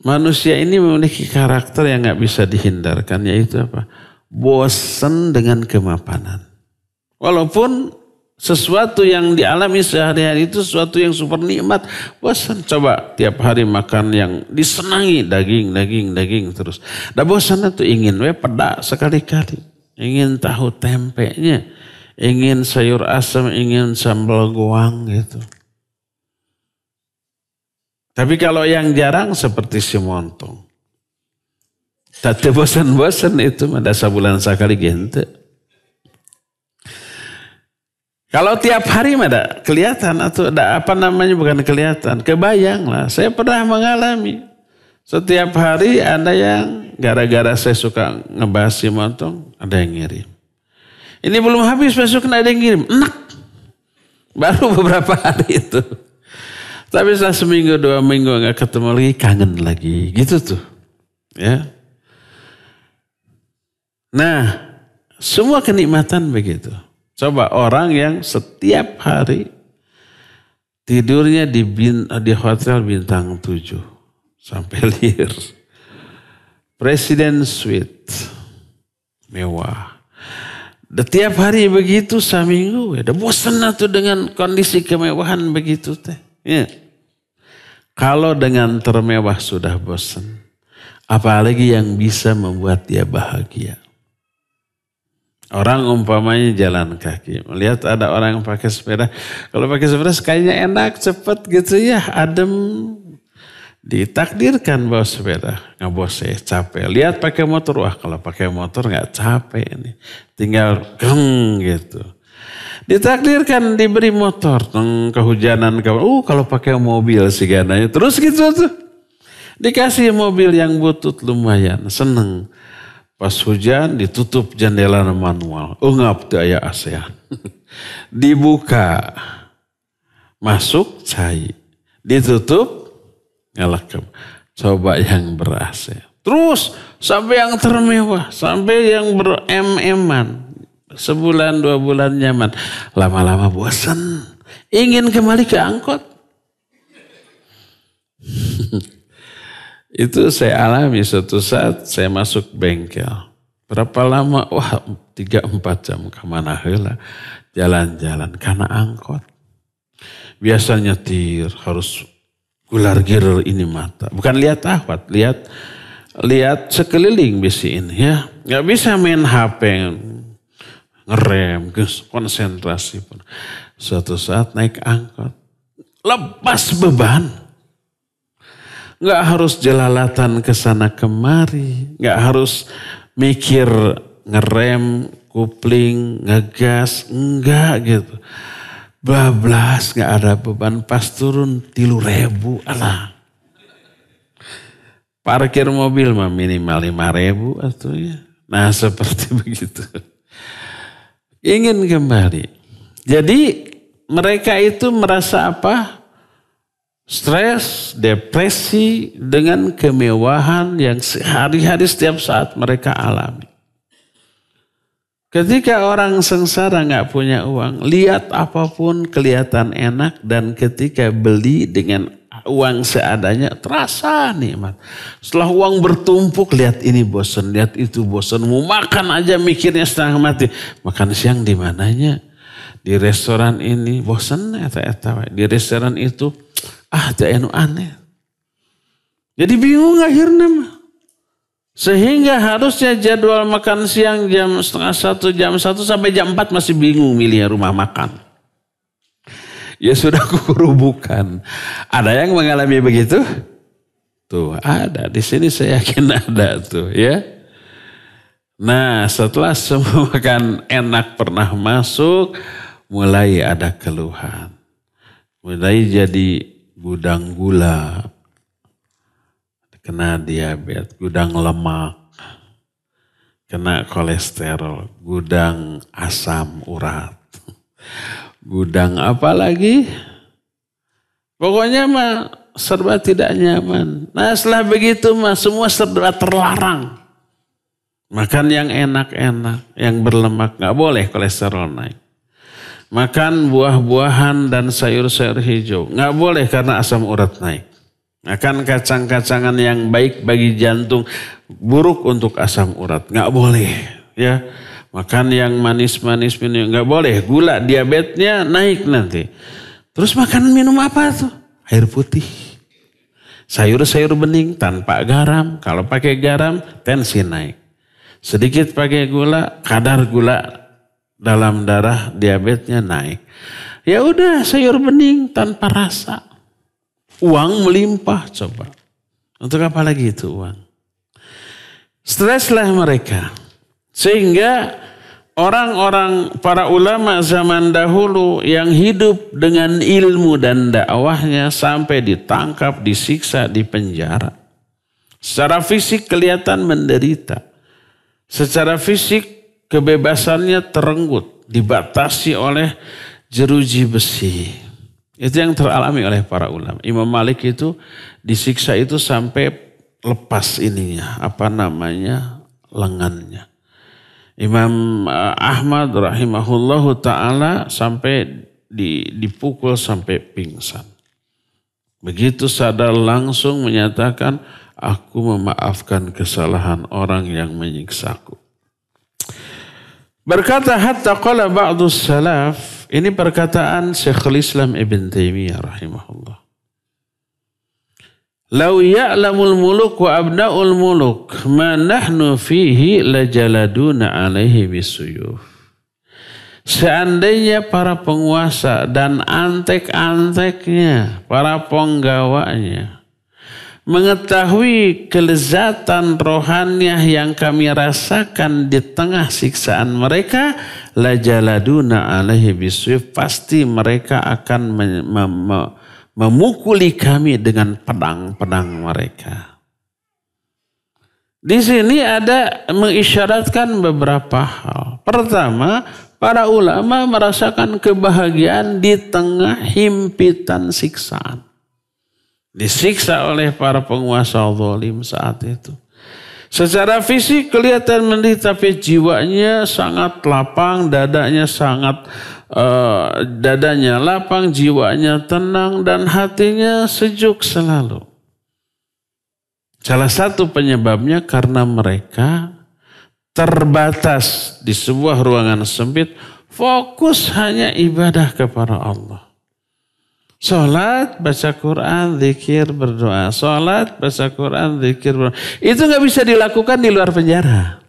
Manusia ini memiliki karakter yang nggak bisa dihindarkan yaitu apa? Bosan dengan kemapanan. Walaupun sesuatu yang dialami sehari-hari itu sesuatu yang super nikmat. Bosan coba tiap hari makan yang disenangi daging, daging, daging terus. Dah bosan itu ingin we peda sekali-kali. Ingin tahu tempenya, ingin sayur asam, ingin sambal goang gitu. Tapi kalau yang jarang seperti si montong. Tapi bosan-bosan itu, ada sebulan sekali gitu. Kalau tiap hari ada kelihatan atau ada apa namanya bukan kelihatan, kebayang lah. Saya pernah mengalami. Setiap hari ada yang gara-gara saya suka ngebahas si montong, ada yang ngirim. Ini belum habis besok ada yang ngirim. Enak. Baru beberapa hari itu. Tapi setelah seminggu dua minggu nggak ketemu lagi kangen lagi gitu tuh. Ya. Nah, semua kenikmatan begitu. Coba orang yang setiap hari tidurnya di, bin, di hotel bintang tujuh sampai lir. Presiden Suite mewah. Setiap hari begitu seminggu, udah ya, bosan tuh dengan kondisi kemewahan begitu teh. Ya. Kalau dengan termewah sudah bosan, apalagi yang bisa membuat dia bahagia. Orang umpamanya jalan kaki, melihat ada orang yang pakai sepeda. Kalau pakai sepeda kayaknya enak, cepet gitu ya, adem. Ditakdirkan bawa sepeda, nggak bose, eh, capek. Lihat pakai motor, wah kalau pakai motor nggak capek ini. Tinggal geng gitu. Ditakdirkan diberi motor, Teng, kehujanan, ke, uh kalau pakai mobil sih gananya. Terus gitu tuh. Dikasih mobil yang butut lumayan, seneng. Pas hujan ditutup jendela manual. Ungap tuh ayah ASEAN. Dibuka. Masuk cai. Ditutup ngelakam. Coba yang ber ASEAN. Terus sampai yang termewah. Sampai yang ber mm Sebulan dua bulan nyaman. Lama-lama bosan. Ingin kembali ke angkot. Itu saya alami suatu saat saya masuk bengkel. Berapa lama? Wah, tiga empat jam kemana hela jalan-jalan karena angkot. biasanya tir harus gular girer ini mata. Bukan lihat ahwat, lihat lihat sekeliling besi ini ya. Gak bisa main HP ngerem, konsentrasi pun. Suatu saat naik angkot, lepas beban Nggak harus jelalatan ke sana kemari. Nggak harus mikir ngerem, kupling, ngegas. Enggak gitu. Bablas nggak ada beban pas turun tilu rebu Allah. Parkir mobil mah minimal lima ribu atau ya. Nah seperti begitu. Ingin kembali. Jadi mereka itu merasa apa? stres, depresi dengan kemewahan yang sehari-hari setiap saat mereka alami. Ketika orang sengsara nggak punya uang, lihat apapun kelihatan enak dan ketika beli dengan uang seadanya terasa nikmat. Setelah uang bertumpuk, lihat ini bosan, lihat itu bosan. Mau makan aja mikirnya setengah mati. Makan siang di mananya? Di restoran ini bosan, eta eta. Di restoran itu ah anu aneh. Jadi bingung akhirnya mah. Sehingga harusnya jadwal makan siang jam setengah satu, jam satu sampai jam empat masih bingung milih rumah makan. Ya sudah kukurubukan. Ada yang mengalami begitu? Tuh ada, di sini saya yakin ada tuh ya. Nah setelah semua makan enak pernah masuk, mulai ada keluhan. Mulai jadi gudang gula, kena diabetes, gudang lemak, kena kolesterol, gudang asam urat, gudang apa lagi? Pokoknya mah serba tidak nyaman. Nah setelah begitu mah semua serba terlarang. Makan yang enak-enak, yang berlemak nggak boleh kolesterol naik. Makan buah-buahan dan sayur-sayur hijau. Nggak boleh karena asam urat naik. Makan kacang-kacangan yang baik bagi jantung, buruk untuk asam urat. Nggak boleh. Ya, makan yang manis-manis minum nggak boleh. Gula diabetesnya naik nanti. Terus makan minum apa tuh? Air putih. Sayur-sayur bening tanpa garam. Kalau pakai garam tensi naik. Sedikit pakai gula, kadar gula dalam darah diabetesnya naik. Ya udah sayur bening tanpa rasa. Uang melimpah coba. Untuk apa lagi itu uang? Streslah mereka. Sehingga orang-orang para ulama zaman dahulu yang hidup dengan ilmu dan dakwahnya sampai ditangkap, disiksa, dipenjara. Secara fisik kelihatan menderita. Secara fisik kebebasannya terenggut, dibatasi oleh jeruji besi. Itu yang teralami oleh para ulama. Imam Malik itu disiksa itu sampai lepas ininya, apa namanya, lengannya. Imam eh, Ahmad rahimahullahu taala sampai dipukul sampai pingsan. Begitu sadar langsung menyatakan, aku memaafkan kesalahan orang yang menyiksaku. Berkata hatta qala ba'du salaf, ini perkataan Syekhul Islam Ibn Taimiyah rahimahullah. Lau ya'lamul muluk wa abna'ul muluk ma nahnu fihi lajaladuna alaihi bisuyuf. Seandainya para penguasa dan antek-anteknya, para penggawanya, mengetahui kelezatan rohaniah yang kami rasakan di tengah siksaan mereka la jaladuna alaihi biswif pasti mereka akan memukuli kami dengan pedang-pedang mereka di sini ada mengisyaratkan beberapa hal. Pertama, para ulama merasakan kebahagiaan di tengah himpitan siksaan disiksa oleh para penguasa zalim saat itu. Secara fisik kelihatan menderita tapi jiwanya sangat lapang, dadanya sangat uh, dadanya lapang, jiwanya tenang dan hatinya sejuk selalu. Salah satu penyebabnya karena mereka terbatas di sebuah ruangan sempit, fokus hanya ibadah kepada Allah. Sholat, baca Quran, zikir, berdoa. Sholat, baca Quran, zikir, berdoa. Itu nggak bisa dilakukan di luar penjara.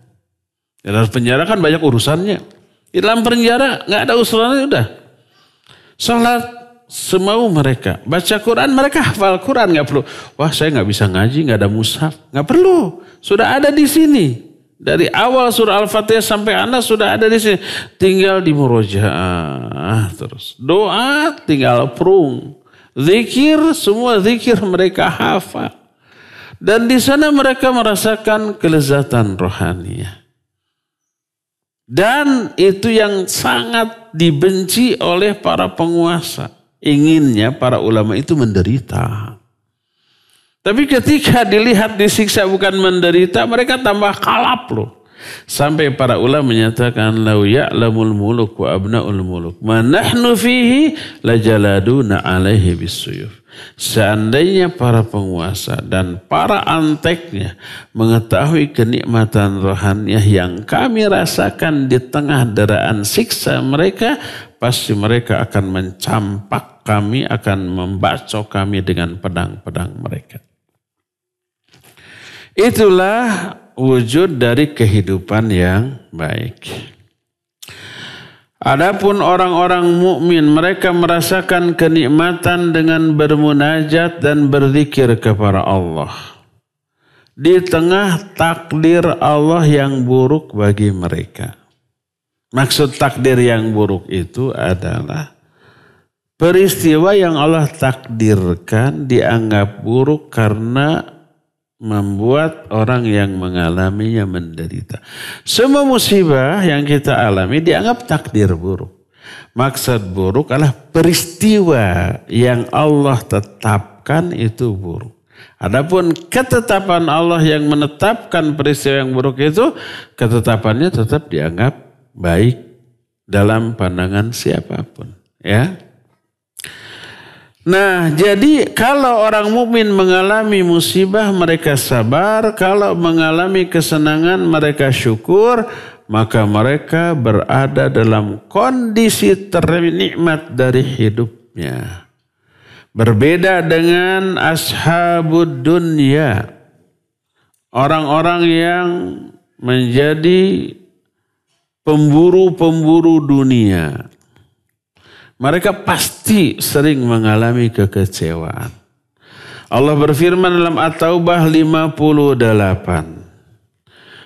Di luar penjara kan banyak urusannya. Di dalam penjara nggak ada usulannya udah. Sholat semau mereka. Baca Quran mereka hafal Quran nggak perlu. Wah saya nggak bisa ngaji nggak ada musaf nggak perlu. Sudah ada di sini. Dari awal surah Al-Fatihah sampai Anda sudah ada di sini. Tinggal di murojaah terus. Doa tinggal prung. Zikir semua zikir mereka hafal. Dan di sana mereka merasakan kelezatan rohani. Dan itu yang sangat dibenci oleh para penguasa. Inginnya para ulama itu menderita. Tapi ketika dilihat disiksa bukan menderita, mereka tambah kalap loh. Sampai para ulama menyatakan lau lamul muluk wa abnaul muluk. nahnu fihi lajaladuna alaihi bisuyuf. Seandainya para penguasa dan para anteknya mengetahui kenikmatan rohannya yang kami rasakan di tengah deraan siksa mereka, pasti mereka akan mencampak kami, akan membacok kami dengan pedang-pedang mereka. Itulah wujud dari kehidupan yang baik. Adapun orang-orang mukmin mereka merasakan kenikmatan dengan bermunajat dan berzikir kepada Allah. Di tengah takdir Allah yang buruk bagi mereka. Maksud takdir yang buruk itu adalah peristiwa yang Allah takdirkan dianggap buruk karena membuat orang yang mengalaminya menderita. Semua musibah yang kita alami dianggap takdir buruk. Maksud buruk adalah peristiwa yang Allah tetapkan itu buruk. Adapun ketetapan Allah yang menetapkan peristiwa yang buruk itu, ketetapannya tetap dianggap baik dalam pandangan siapapun, ya. Nah, jadi kalau orang mukmin mengalami musibah mereka sabar, kalau mengalami kesenangan mereka syukur, maka mereka berada dalam kondisi ternikmat dari hidupnya. Berbeda dengan ashabud dunia, Orang-orang yang menjadi pemburu-pemburu dunia. Mereka pasti sering mengalami kekecewaan. Allah berfirman dalam At-Taubah 58.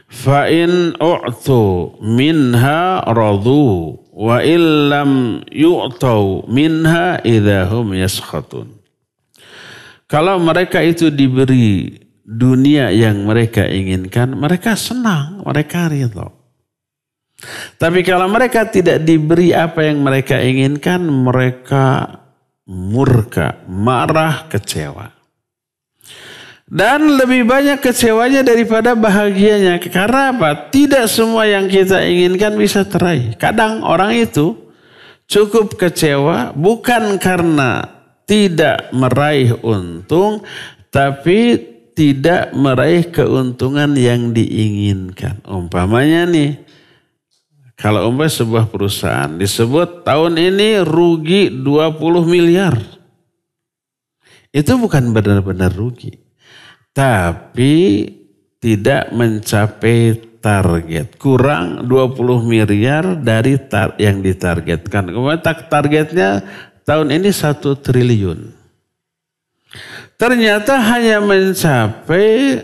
Fa'in u'tu minha radu wa illam yu'tau minha idahum yaskhatun. Kalau mereka itu diberi dunia yang mereka inginkan, mereka senang, mereka ridho. Tapi kalau mereka tidak diberi apa yang mereka inginkan, mereka murka, marah, kecewa. Dan lebih banyak kecewanya daripada bahagianya. Karena apa? Tidak semua yang kita inginkan bisa teraih. Kadang orang itu cukup kecewa bukan karena tidak meraih untung, tapi tidak meraih keuntungan yang diinginkan. Umpamanya nih, kalau umpamanya sebuah perusahaan disebut tahun ini rugi 20 miliar. Itu bukan benar-benar rugi. Tapi tidak mencapai target. Kurang 20 miliar dari tar yang ditargetkan. Kemudian targetnya tahun ini 1 triliun. Ternyata hanya mencapai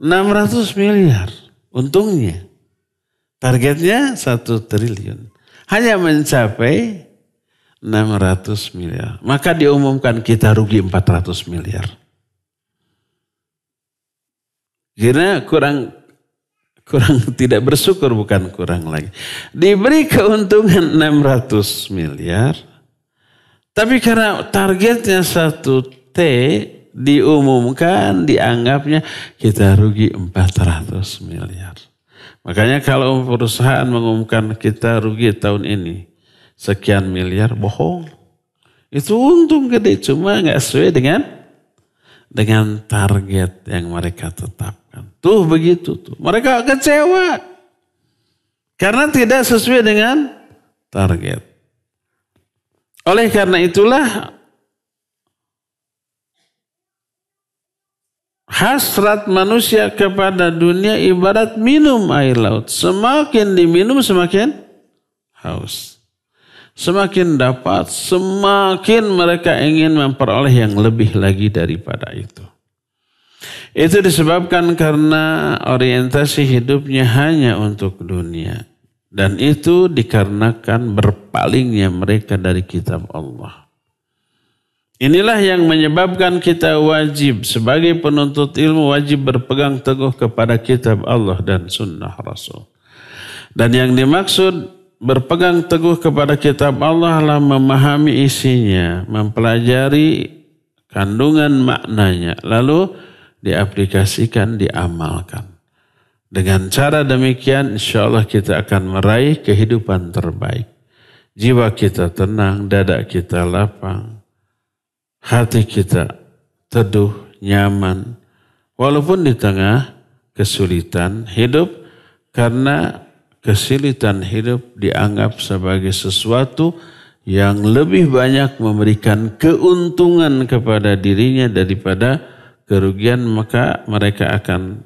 600 miliar untungnya. Targetnya satu triliun. Hanya mencapai 600 miliar. Maka diumumkan kita rugi 400 miliar. Karena kurang kurang tidak bersyukur bukan kurang lagi. Diberi keuntungan 600 miliar. Tapi karena targetnya 1 T diumumkan dianggapnya kita rugi 400 miliar. Makanya kalau perusahaan mengumumkan kita rugi tahun ini sekian miliar, bohong. Itu untung gede, cuma nggak sesuai dengan dengan target yang mereka tetapkan. Tuh begitu tuh. Mereka kecewa. Karena tidak sesuai dengan target. Oleh karena itulah hasrat manusia kepada dunia ibarat minum air laut. Semakin diminum semakin haus. Semakin dapat, semakin mereka ingin memperoleh yang lebih lagi daripada itu. Itu disebabkan karena orientasi hidupnya hanya untuk dunia. Dan itu dikarenakan berpalingnya mereka dari kitab Allah. Inilah yang menyebabkan kita wajib sebagai penuntut ilmu wajib berpegang teguh kepada kitab Allah dan sunnah Rasul. Dan yang dimaksud berpegang teguh kepada kitab Allah adalah memahami isinya, mempelajari kandungan maknanya, lalu diaplikasikan, diamalkan. Dengan cara demikian insya Allah kita akan meraih kehidupan terbaik. Jiwa kita tenang, dada kita lapang, hati kita teduh, nyaman, walaupun di tengah kesulitan hidup, karena kesulitan hidup dianggap sebagai sesuatu yang lebih banyak memberikan keuntungan kepada dirinya daripada kerugian, maka mereka akan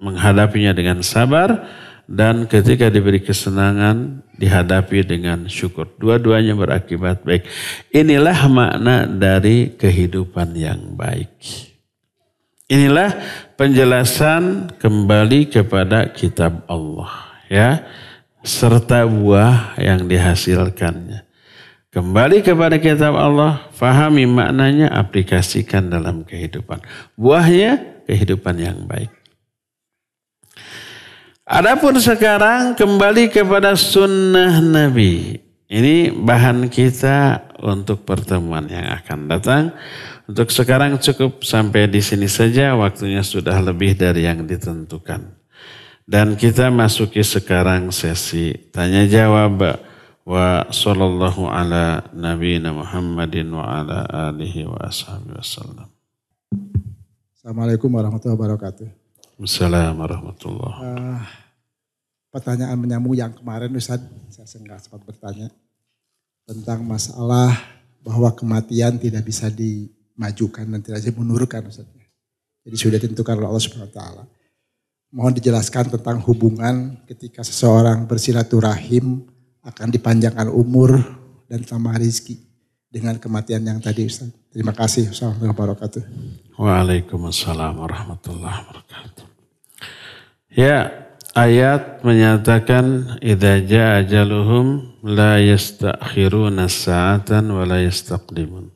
menghadapinya dengan sabar dan ketika diberi kesenangan dihadapi dengan syukur. Dua-duanya berakibat baik. Inilah makna dari kehidupan yang baik. Inilah penjelasan kembali kepada kitab Allah ya serta buah yang dihasilkannya. Kembali kepada kitab Allah, fahami maknanya, aplikasikan dalam kehidupan. Buahnya kehidupan yang baik. Adapun sekarang kembali kepada sunnah Nabi. Ini bahan kita untuk pertemuan yang akan datang. Untuk sekarang cukup sampai di sini saja. Waktunya sudah lebih dari yang ditentukan. Dan kita masuki sekarang sesi tanya jawab. Wa sallallahu ala nabiyina Muhammadin wa ala alihi wa wa Assalamualaikum warahmatullahi wabarakatuh. Assalamualaikum warahmatullahi wabarakatuh. Eh, pertanyaan menyambung yang kemarin Ustaz, saya sengaja sempat bertanya tentang masalah bahwa kematian tidak bisa dimajukan dan tidak bisa dimundurkan Ustaz. Jadi sudah ditentukan oleh Allah Subhanahu wa taala. Mohon dijelaskan tentang hubungan ketika seseorang bersilaturahim akan dipanjangkan umur dan tambah rezeki dengan kematian yang tadi Ustaz. Terima kasih Assalamualaikum warahmatullahi wabarakatuh. Waalaikumsalam warahmatullahi wabarakatuh. Ya, ayat menyatakan idza jaa ajaluhum la yastakhiruna sa'atan wa la yastaqdimun.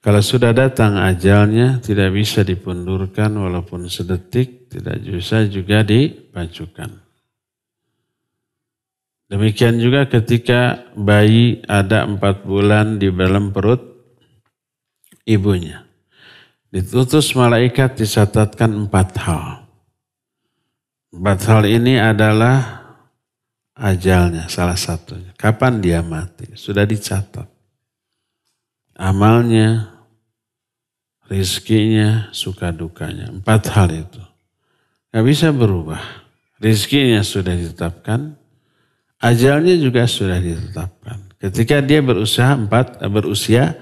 Kalau sudah datang ajalnya tidak bisa dipundurkan walaupun sedetik, tidak bisa juga dipajukan. Demikian juga ketika bayi ada empat bulan di dalam perut ibunya. Ditutus malaikat dicatatkan empat hal. Empat hal ini adalah ajalnya salah satunya. Kapan dia mati? Sudah dicatat. Amalnya, rizkinya, suka dukanya. Empat hal itu. Gak bisa berubah. Rizkinya sudah ditetapkan, Ajalnya juga sudah ditetapkan. Ketika dia berusaha empat, eh, berusia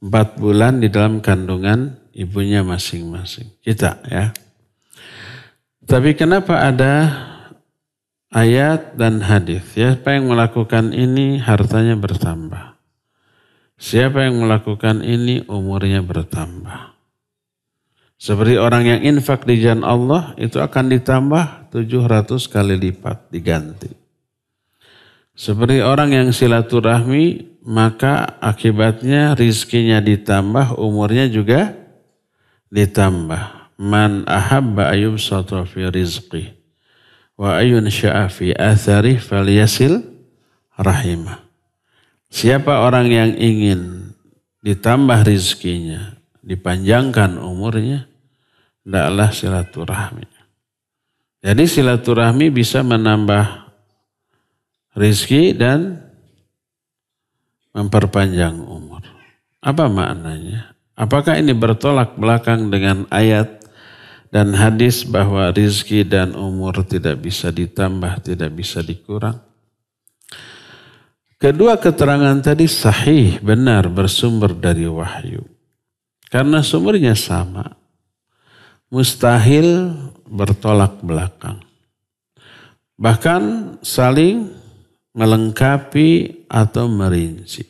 empat bulan di dalam kandungan ibunya masing-masing. Kita ya. Tapi kenapa ada ayat dan hadis? Ya, siapa yang melakukan ini hartanya bertambah. Siapa yang melakukan ini umurnya bertambah. Seperti orang yang infak di jalan Allah itu akan ditambah 700 kali lipat diganti. Seperti orang yang silaturahmi, maka akibatnya rizkinya ditambah, umurnya juga ditambah. Man ahabba ayub fi rizqi wa ayun sya'afi athari yasil rahimah. Siapa orang yang ingin ditambah rizkinya, dipanjangkan umurnya, hendaklah silaturahmi. Jadi silaturahmi bisa menambah rizki dan memperpanjang umur. Apa maknanya? Apakah ini bertolak belakang dengan ayat dan hadis bahwa rizki dan umur tidak bisa ditambah, tidak bisa dikurang? Kedua keterangan tadi sahih, benar bersumber dari wahyu. Karena sumbernya sama. Mustahil bertolak belakang. Bahkan saling melengkapi atau merinci.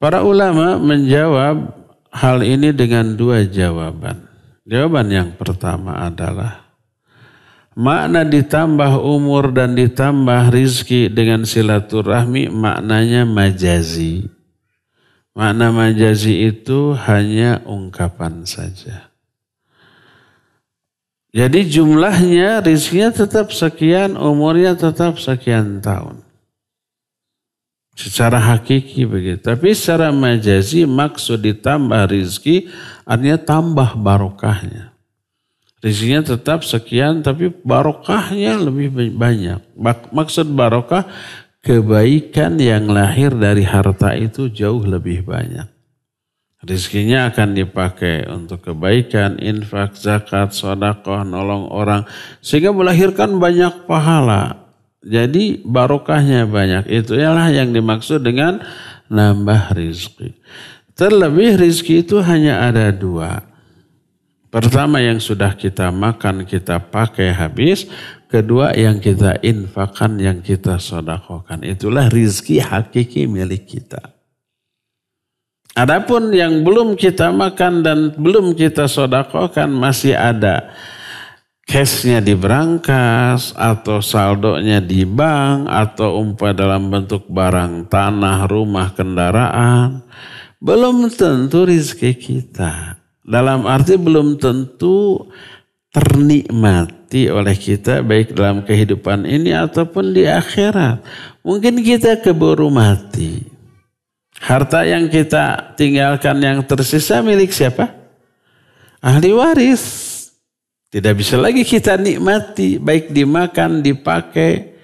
Para ulama menjawab hal ini dengan dua jawaban. Jawaban yang pertama adalah makna ditambah umur dan ditambah rizki dengan silaturahmi maknanya majazi. Makna majazi itu hanya ungkapan saja. Jadi jumlahnya, rizkinya tetap sekian, umurnya tetap sekian tahun. Secara hakiki begitu. Tapi secara majazi maksud ditambah rizki artinya tambah barokahnya. Rizkinya tetap sekian tapi barokahnya lebih banyak. Maksud barokah kebaikan yang lahir dari harta itu jauh lebih banyak. Rizkinya akan dipakai untuk kebaikan, infak, zakat, sodakoh, nolong orang. Sehingga melahirkan banyak pahala. Jadi barokahnya banyak. Itu ialah yang dimaksud dengan nambah rizki. Terlebih rizki itu hanya ada dua. Pertama yang sudah kita makan, kita pakai habis. Kedua yang kita infakan, yang kita sodakokan. Itulah rizki hakiki milik kita. Adapun yang belum kita makan dan belum kita sodakokan masih ada cashnya di berangkas atau saldonya di bank atau umpah dalam bentuk barang tanah, rumah, kendaraan. Belum tentu rizki kita. Dalam arti belum tentu ternikmati oleh kita baik dalam kehidupan ini ataupun di akhirat. Mungkin kita keburu mati. Harta yang kita tinggalkan yang tersisa milik siapa? Ahli waris. Tidak bisa lagi kita nikmati, baik dimakan, dipakai,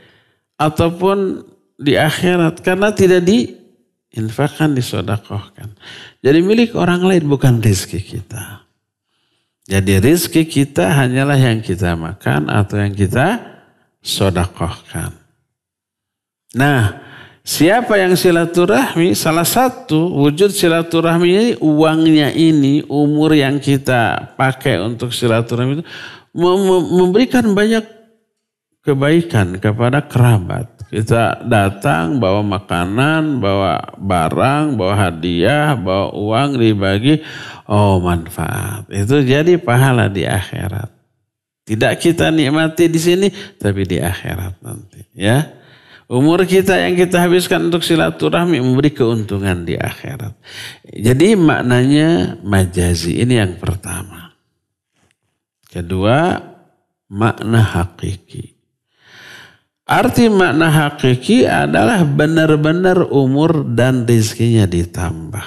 ataupun di akhirat. Karena tidak diinfakkan, disodakohkan. Jadi milik orang lain bukan rezeki kita. Jadi rezeki kita hanyalah yang kita makan atau yang kita sodakohkan. Nah, Siapa yang silaturahmi? Salah satu wujud silaturahmi ini uangnya ini, umur yang kita pakai untuk silaturahmi itu memberikan banyak kebaikan kepada kerabat. Kita datang bawa makanan, bawa barang, bawa hadiah, bawa uang dibagi, oh manfaat. Itu jadi pahala di akhirat. Tidak kita nikmati di sini, tapi di akhirat nanti, ya. Umur kita yang kita habiskan untuk silaturahmi memberi keuntungan di akhirat. Jadi maknanya majazi ini yang pertama. Kedua, makna hakiki. Arti makna hakiki adalah benar-benar umur dan rizkinya ditambah.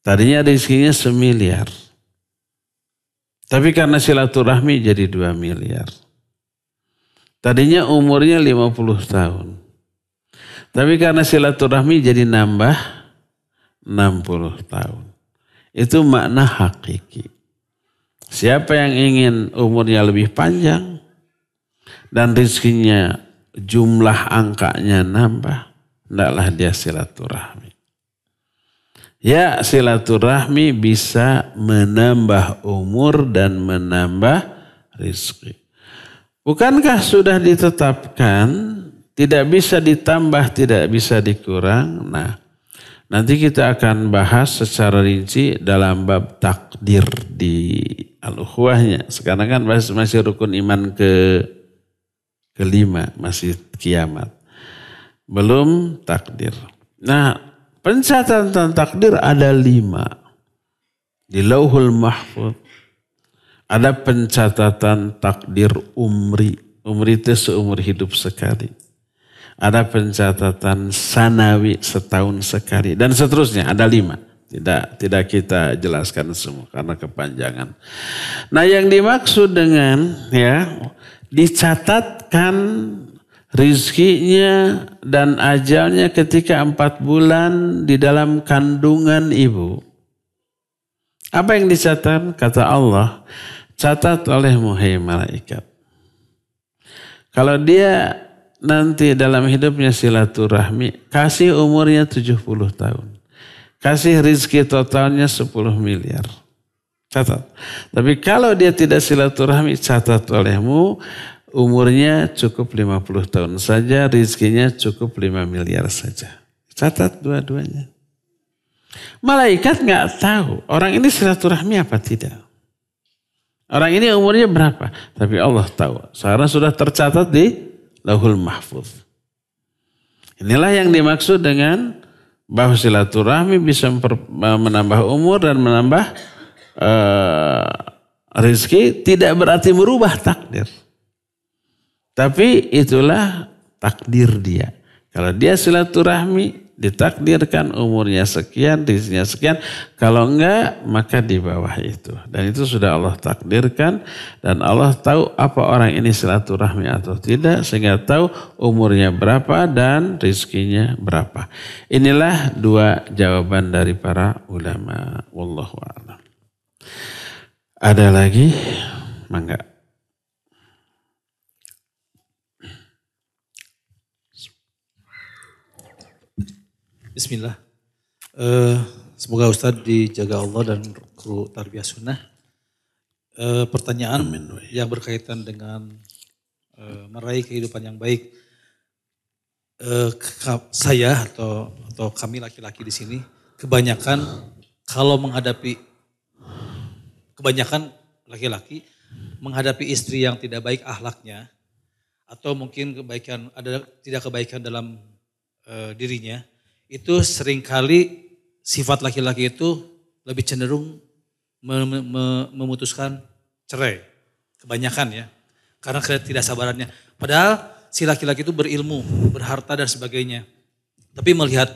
Tadinya rizkinya semiliar. Tapi karena silaturahmi jadi dua miliar. Tadinya umurnya 50 tahun. Tapi karena silaturahmi jadi nambah 60 tahun. Itu makna hakiki. Siapa yang ingin umurnya lebih panjang dan rizkinya jumlah angkanya nambah, ndaklah dia silaturahmi. Ya silaturahmi bisa menambah umur dan menambah rizki. Bukankah sudah ditetapkan tidak bisa ditambah, tidak bisa dikurang. Nah, nanti kita akan bahas secara rinci dalam bab takdir di al-ukhuwahnya. Sekarang kan masih rukun iman ke kelima, masih kiamat. Belum takdir. Nah, pencatatan tentang takdir ada lima. Di lauhul mahfud. Ada pencatatan takdir umri. Umri itu seumur hidup sekali. Ada pencatatan sanawi setahun sekali dan seterusnya ada lima. Tidak tidak kita jelaskan semua karena kepanjangan. Nah yang dimaksud dengan ya dicatatkan rizkinya dan ajalnya ketika empat bulan di dalam kandungan ibu. Apa yang dicatat? Kata Allah, catat oleh muhaimalaikat malaikat. Kalau dia nanti dalam hidupnya silaturahmi, kasih umurnya 70 tahun. Kasih rizki totalnya 10 miliar. Catat. Tapi kalau dia tidak silaturahmi, catat olehmu, umurnya cukup 50 tahun saja, rizkinya cukup 5 miliar saja. Catat dua-duanya. Malaikat nggak tahu orang ini silaturahmi apa tidak. Orang ini umurnya berapa? Tapi Allah tahu. Sekarang sudah tercatat di lahul mahfuz. Inilah yang dimaksud dengan bahwa silaturahmi bisa menambah umur dan menambah uh, eh, rezeki tidak berarti merubah takdir. Tapi itulah takdir dia. Kalau dia silaturahmi ditakdirkan umurnya sekian, dirinya sekian. Kalau enggak, maka di bawah itu. Dan itu sudah Allah takdirkan dan Allah tahu apa orang ini silaturahmi atau tidak sehingga tahu umurnya berapa dan rizkinya berapa. Inilah dua jawaban dari para ulama. Wallahu a'lam. Ada lagi? Mangga. Bismillah. Uh, semoga Ustadz dijaga Allah dan kru tarbiyah sunnah. Uh, pertanyaan Amin. yang berkaitan dengan uh, meraih kehidupan yang baik. Uh, saya atau atau kami laki-laki di sini kebanyakan kalau menghadapi kebanyakan laki-laki menghadapi istri yang tidak baik ahlaknya atau mungkin kebaikan ada tidak kebaikan dalam uh, dirinya itu seringkali sifat laki-laki itu lebih cenderung mem mem memutuskan cerai. Kebanyakan ya. Karena tidak sabarannya. Padahal si laki-laki itu berilmu, berharta dan sebagainya. Tapi melihat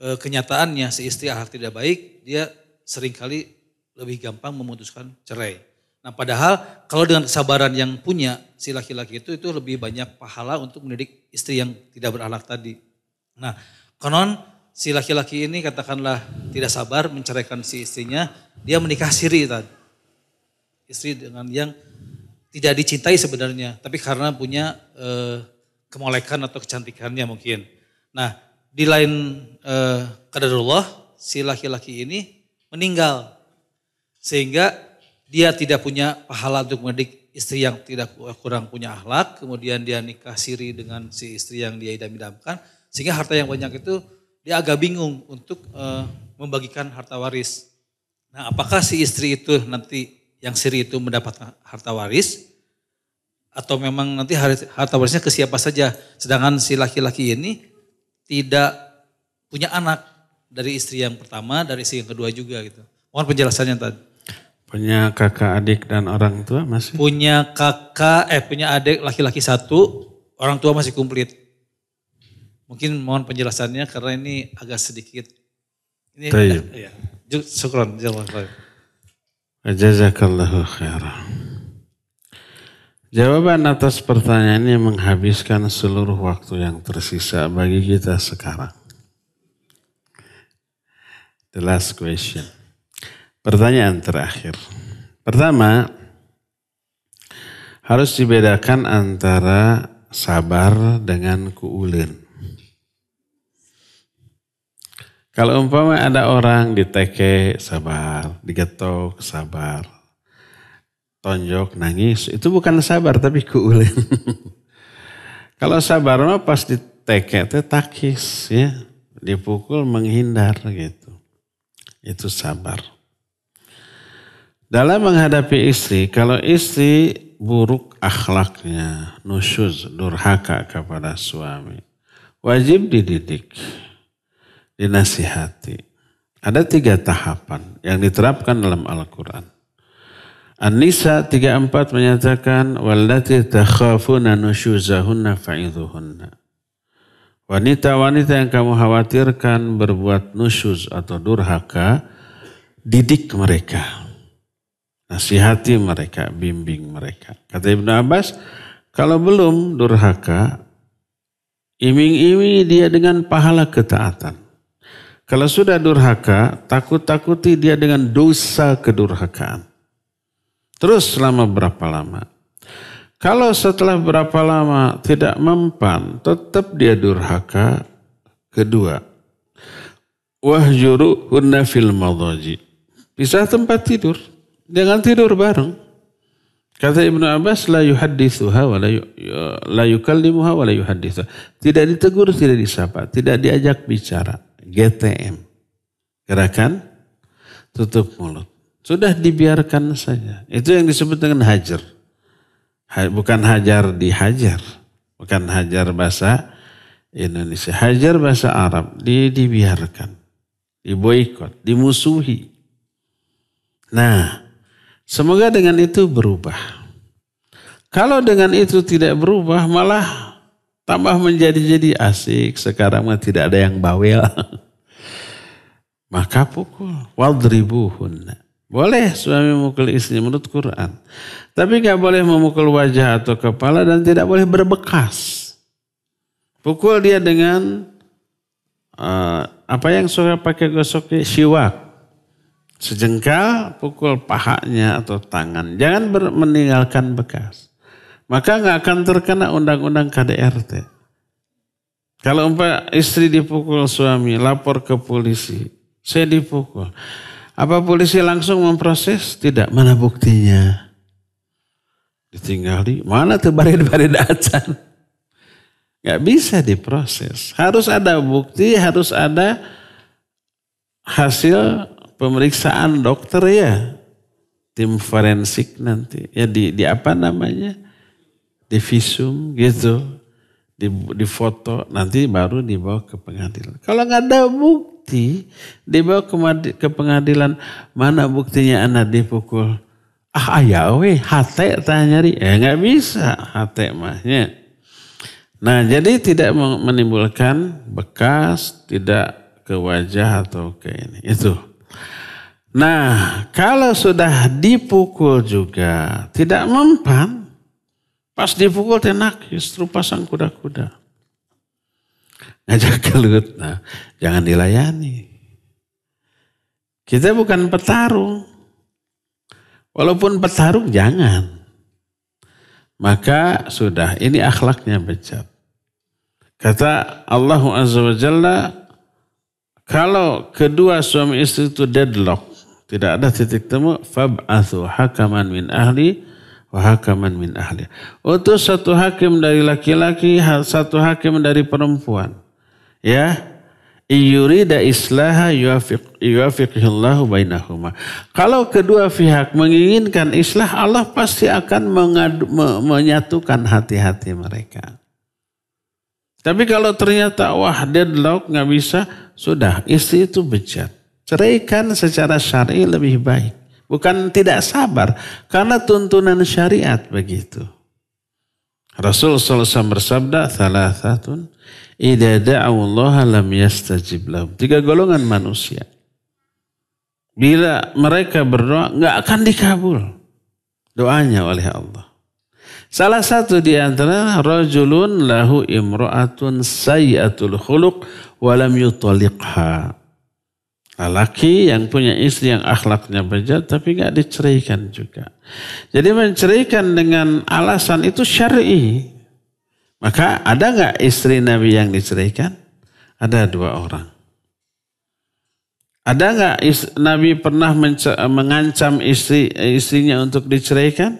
e, kenyataannya si istri akhlak tidak baik, dia seringkali lebih gampang memutuskan cerai. Nah padahal kalau dengan kesabaran yang punya si laki-laki itu itu lebih banyak pahala untuk mendidik istri yang tidak berakhlak tadi. Nah Konon si laki-laki ini katakanlah tidak sabar menceraikan si istrinya, dia menikah siri tadi. Istri dengan yang tidak dicintai sebenarnya, tapi karena punya eh, kemolekan atau kecantikannya mungkin. Nah, di lain eh, kadarullah si laki-laki ini meninggal sehingga dia tidak punya pahala untuk mendidik istri yang tidak kurang punya akhlak, kemudian dia nikah siri dengan si istri yang dia idam-idamkan, sehingga harta yang banyak itu dia agak bingung untuk uh, membagikan harta waris. Nah, apakah si istri itu nanti yang siri itu mendapat harta waris atau memang nanti harta warisnya ke siapa saja? Sedangkan si laki-laki ini tidak punya anak dari istri yang pertama, dari istri yang kedua juga gitu. Mohon penjelasannya tadi. Punya kakak adik dan orang tua masih? Punya kakak, eh punya adik laki-laki satu, orang tua masih kumplit. Mungkin mohon penjelasannya karena ini agak sedikit. Ini ada, ya. Syukran. Jazakallahu khairan. Jawaban atas pertanyaan pertanyaannya menghabiskan seluruh waktu yang tersisa bagi kita sekarang. The last question. Pertanyaan terakhir. Pertama, harus dibedakan antara sabar dengan kuulin. Kalau umpama ada orang diteke, sabar. Digetok, sabar. Tonjok, nangis. Itu bukan sabar tapi kuulin. Kalau sabar mah pas diteke itu takis ya. Dipukul menghindar gitu. Itu sabar. Dalam menghadapi istri, kalau istri buruk akhlaknya, nusyuz, durhaka kepada suami, wajib dididik dinasihati. Ada tiga tahapan yang diterapkan dalam Al-Quran. An-Nisa 34 menyatakan وَالَّتِي takhafuna nusyuzahunna فَإِذُهُنَّ Wanita-wanita yang kamu khawatirkan berbuat nusyuz atau durhaka, didik mereka. Nasihati mereka, bimbing mereka. Kata Ibnu Abbas, kalau belum durhaka, iming iming dia dengan pahala ketaatan. Kalau sudah durhaka, takut-takuti dia dengan dosa kedurhakaan. Terus selama berapa lama? Kalau setelah berapa lama tidak mempan, tetap dia durhaka. Kedua, wahjuru hunna fil madhaji. Pisah tempat tidur. Jangan tidur bareng. Kata Ibnu Abbas, la yuhadithuha wa la, yu, ya, la yukallimuha wa la yuhadithuha. Tidak ditegur, tidak disapa, tidak diajak bicara. GTM. Gerakan tutup mulut. Sudah dibiarkan saja. Itu yang disebut dengan hajar. bukan hajar dihajar. Bukan hajar bahasa Indonesia. Hajar bahasa Arab. Di, dibiarkan. Diboykot. Dimusuhi. Nah, semoga dengan itu berubah. Kalau dengan itu tidak berubah, malah tambah menjadi-jadi asik. Sekarang tidak ada yang bawel. Maka pukul. Wadribuhunna. Boleh suami memukul istri menurut Quran. Tapi nggak boleh memukul wajah atau kepala dan tidak boleh berbekas. Pukul dia dengan uh, apa yang suka pakai gosok siwak. Sejengkal pukul pahanya atau tangan. Jangan ber, meninggalkan bekas. Maka nggak akan terkena undang-undang KDRT. Kalau umpah istri dipukul suami, lapor ke polisi saya dipukul. Apa polisi langsung memproses? Tidak. Mana buktinya? Ditinggali. Mana tuh barit-barit acan? Gak bisa diproses. Harus ada bukti, harus ada hasil pemeriksaan dokter ya. Tim forensik nanti. Ya di, di apa namanya? Di visum gitu. Di, di foto nanti baru dibawa ke pengadilan. Kalau nggak ada bukti bukti dibawa ke, ke pengadilan mana buktinya anak dipukul ah ayah we tanya tanya ya eh, nggak bisa hati mahnya nah jadi tidak menimbulkan bekas tidak ke wajah atau ke ini itu nah kalau sudah dipukul juga tidak mempan pas dipukul tenak justru pasang kuda-kuda ngajak gelut. Nah, jangan dilayani. Kita bukan petarung. Walaupun petarung jangan. Maka sudah ini akhlaknya bejat. Kata Allah Azza wa Jalla, kalau kedua suami istri itu deadlock, tidak ada titik temu, fab'athu hakaman min ahli wa hakaman min ahli. Utus satu hakim dari laki-laki, satu hakim dari perempuan. Ya. Iyurida islaha yuafiqihillahu bainahuma. Kalau kedua pihak menginginkan islah, Allah pasti akan mengadu, me, menyatukan hati-hati mereka. Tapi kalau ternyata wah deadlock nggak bisa, sudah istri itu bejat. Ceraikan secara syar'i lebih baik. Bukan tidak sabar, karena tuntunan syariat begitu. Rasul alaihi wasallam bersabda, salah satu Ida da'awullaha lam yastajib lahum. Tiga golongan manusia. Bila mereka berdoa nggak akan dikabul doanya oleh Allah. Salah satu di antara rajulun lahu imra'atun sayyatul khuluq walam yutaliqha. Laki yang punya istri yang akhlaknya bejat tapi nggak diceraikan juga. Jadi menceraikan dengan alasan itu syar'i. I. Maka ada nggak istri Nabi yang diceraikan? Ada dua orang. Ada nggak Nabi pernah mengancam istri istrinya untuk diceraikan?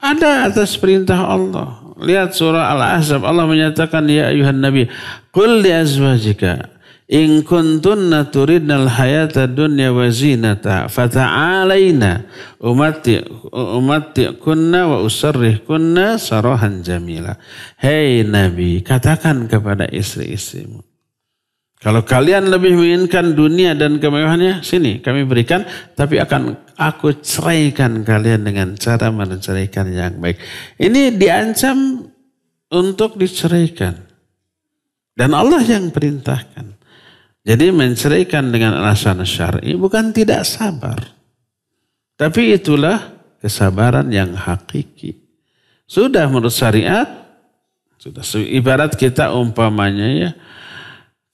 Ada atas perintah Allah. Lihat surah Al-Ahzab Allah menyatakan ya ayuhan nabi qul li azwajika In kuntunna turidnal hayata dunya wa zinata fata'alaina umatti kunna wa usarrih kunna sarohan jamila. Hei Nabi, katakan kepada istri-istrimu. Kalau kalian lebih menginginkan dunia dan kemewahannya, sini kami berikan. Tapi akan aku ceraikan kalian dengan cara menceraikan yang baik. Ini diancam untuk diceraikan. Dan Allah yang perintahkan. Jadi menceraikan dengan alasan syar'i bukan tidak sabar. Tapi itulah kesabaran yang hakiki. Sudah menurut syariat, sudah ibarat kita umpamanya ya,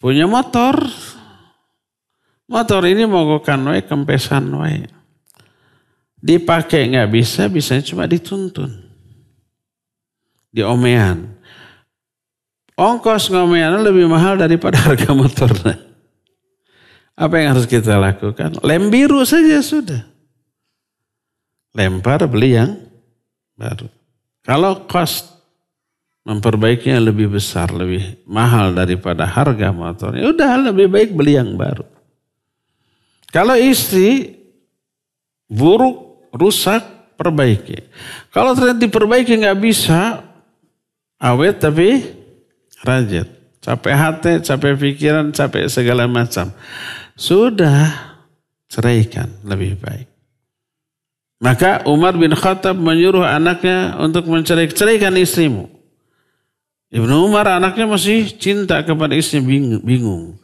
punya motor, motor ini mogokkan wae, kempesan wae. Dipakai nggak bisa, bisanya cuma dituntun. omean. Ongkos ngomean lebih mahal daripada harga motornya. Apa yang harus kita lakukan? Lem biru saja sudah. Lempar beli yang baru. Kalau cost memperbaikinya lebih besar, lebih mahal daripada harga motornya, udah lebih baik beli yang baru. Kalau istri buruk, rusak, perbaiki. Kalau ternyata diperbaiki nggak bisa, awet tapi rajin. Capek hati, capek pikiran, capek segala macam. Sudah ceraikan lebih baik. Maka Umar bin Khattab menyuruh anaknya untuk menceraikan ceraikan istrimu. Ibnu Umar anaknya masih cinta kepada istri bingung.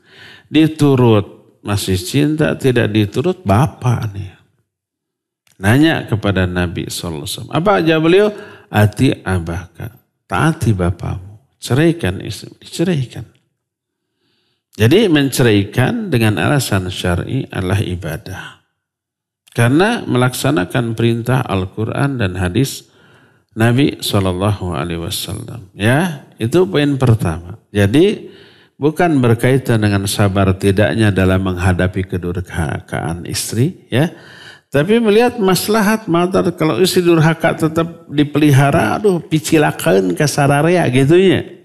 Diturut masih cinta, tidak diturut bapak nih. Nanya kepada Nabi SAW. Apa jawab beliau? Ati abahka. Taati bapamu. Ceraikan istri. ceraikan jadi menceraikan dengan alasan syar'i adalah ibadah. Karena melaksanakan perintah Al-Quran dan hadis Nabi Shallallahu Alaihi Wasallam. Ya, itu poin pertama. Jadi bukan berkaitan dengan sabar tidaknya dalam menghadapi kedurhakaan istri, ya. Tapi melihat maslahat matar kalau istri durhaka tetap dipelihara, aduh picilakan kasararea gitunya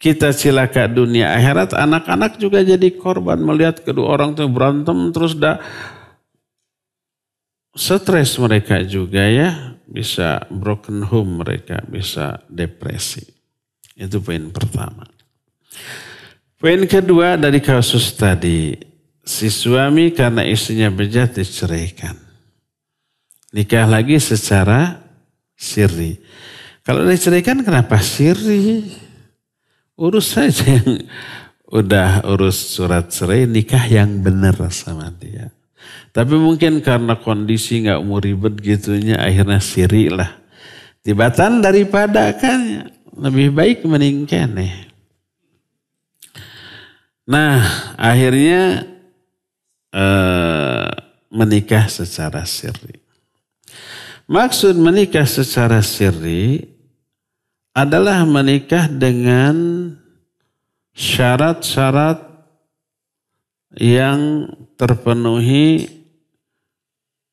kita celaka dunia akhirat, anak-anak juga jadi korban melihat kedua orang tuh berantem terus dah stres mereka juga ya, bisa broken home mereka, bisa depresi. Itu poin pertama. Poin kedua dari kasus tadi, si suami karena istrinya bejat diceraikan. Nikah lagi secara siri. Kalau diceraikan kenapa siri? Urus saja yang udah urus surat cerai nikah yang benar sama dia. Tapi mungkin karena kondisi nggak mau ribet gitunya akhirnya siri lah. Tibatan daripada kan lebih baik meningkat nih. Nah akhirnya eh, menikah secara siri. Maksud menikah secara siri adalah menikah dengan syarat-syarat yang terpenuhi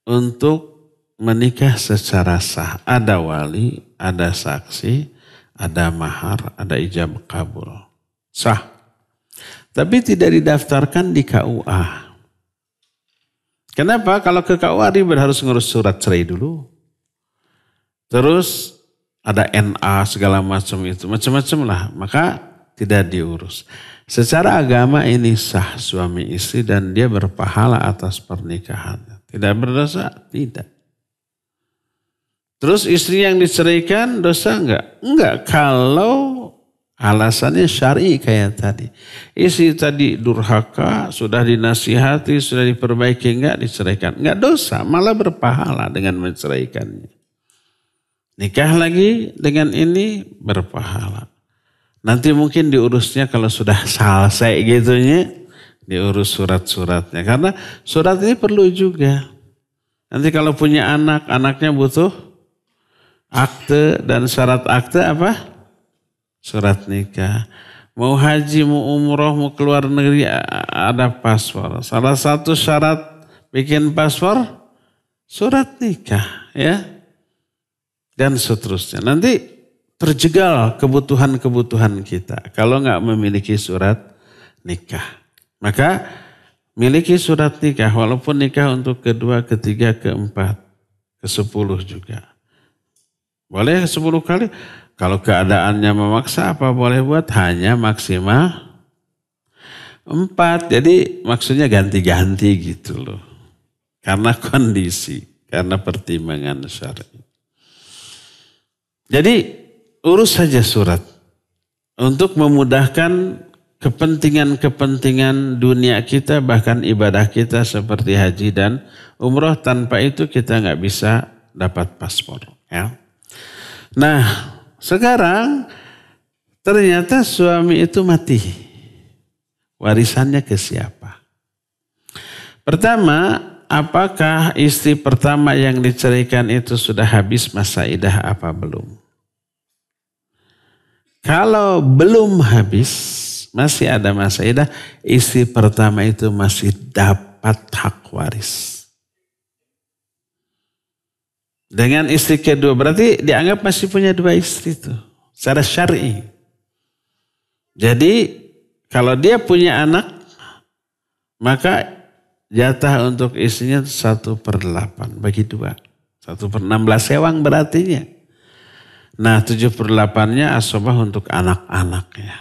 untuk menikah secara sah. Ada wali, ada saksi, ada mahar, ada ijab kabul. Sah. Tapi tidak didaftarkan di KUA. Kenapa? Kalau ke KUA dia harus ngurus surat cerai dulu. Terus ada NA segala macam itu, macam-macam lah. Maka tidak diurus. Secara agama ini sah suami istri dan dia berpahala atas pernikahan. Tidak berdosa? Tidak. Terus istri yang diceraikan dosa enggak? Enggak kalau alasannya syari kayak tadi. Istri tadi durhaka, sudah dinasihati, sudah diperbaiki enggak diceraikan. Enggak dosa, malah berpahala dengan menceraikannya. Nikah lagi dengan ini berpahala. Nanti mungkin diurusnya kalau sudah selesai gitu ya. diurus surat-suratnya. Karena surat ini perlu juga. Nanti kalau punya anak, anaknya butuh akte dan syarat akte apa? Surat nikah. Mau haji, mau umroh, mau keluar negeri ada paspor. Salah satu syarat bikin paspor surat nikah ya dan seterusnya. Nanti terjegal kebutuhan-kebutuhan kita kalau nggak memiliki surat nikah. Maka miliki surat nikah walaupun nikah untuk kedua, ketiga, keempat, ke sepuluh juga. Boleh sepuluh kali. Kalau keadaannya memaksa apa boleh buat? Hanya maksimal empat. Jadi maksudnya ganti-ganti gitu loh. Karena kondisi, karena pertimbangan syar'i. Jadi urus saja surat untuk memudahkan kepentingan-kepentingan dunia kita bahkan ibadah kita seperti haji dan umroh tanpa itu kita nggak bisa dapat paspor. Ya. Nah sekarang ternyata suami itu mati. Warisannya ke siapa? Pertama apakah istri pertama yang diceraikan itu sudah habis masa idah apa belum? Kalau belum habis, masih ada masa idah, istri pertama itu masih dapat hak waris. Dengan istri kedua berarti dianggap masih punya dua istri itu secara syar'i. Jadi kalau dia punya anak maka Jatah untuk istrinya satu per delapan bagi dua. Satu per enam belas sewang berartinya. Nah tujuh per delapannya asobah untuk anak-anaknya.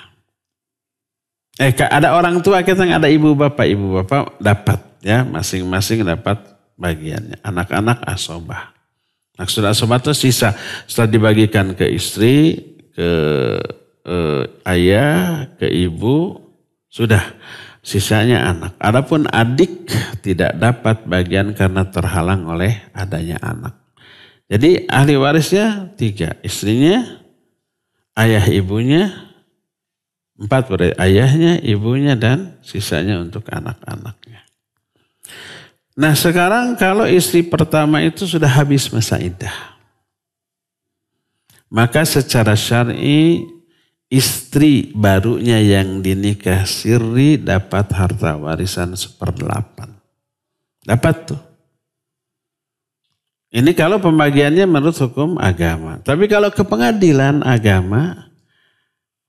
Eh ada orang tua kita ada ibu bapak, ibu bapak dapat ya masing-masing dapat bagiannya. Anak-anak asobah. Maksud asobah itu sisa setelah dibagikan ke istri, ke eh, ayah, ke ibu sudah sisanya anak. Adapun adik tidak dapat bagian karena terhalang oleh adanya anak. Jadi ahli warisnya tiga, istrinya, ayah ibunya, empat berarti ayahnya, ibunya dan sisanya untuk anak-anaknya. Nah sekarang kalau istri pertama itu sudah habis masa idah. Maka secara syar'i istri barunya yang dinikah Siri dapat harta warisan seperdelapan. Dapat tuh. Ini kalau pembagiannya menurut hukum agama. Tapi kalau ke pengadilan agama,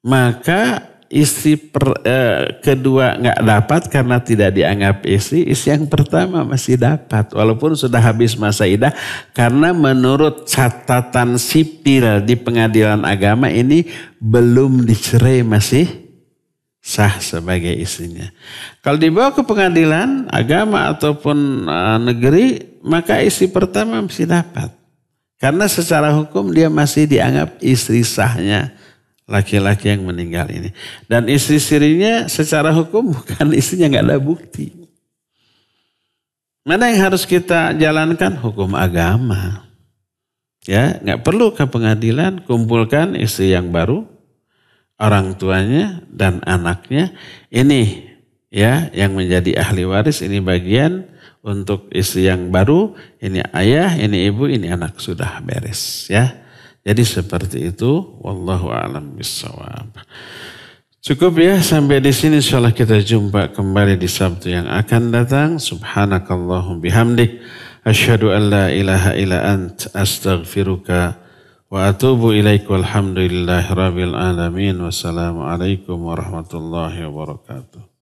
maka istri per, eh, kedua nggak dapat karena tidak dianggap istri, istri yang pertama masih dapat walaupun sudah habis masa idah karena menurut catatan sipil di pengadilan agama ini belum dicerai masih sah sebagai istrinya. Kalau dibawa ke pengadilan agama ataupun eh, negeri maka istri pertama masih dapat. Karena secara hukum dia masih dianggap istri sahnya laki-laki yang meninggal ini. Dan istri istrinya secara hukum bukan istrinya nggak ada bukti. Mana yang harus kita jalankan? Hukum agama. Ya, nggak perlu ke pengadilan, kumpulkan istri yang baru, orang tuanya dan anaknya. Ini ya yang menjadi ahli waris ini bagian untuk istri yang baru, ini ayah, ini ibu, ini anak sudah beres ya. Jadi seperti itu wallahu alam bisawab. Cukup ya sampai di sini insyaallah kita jumpa kembali di Sabtu yang akan datang. Subhanakallahum bihamdik asyhadu an la ilaha illa ant astaghfiruka wa atubu ilaik walhamdulillahi rabbil alamin wassalamu alaikum warahmatullahi wabarakatuh.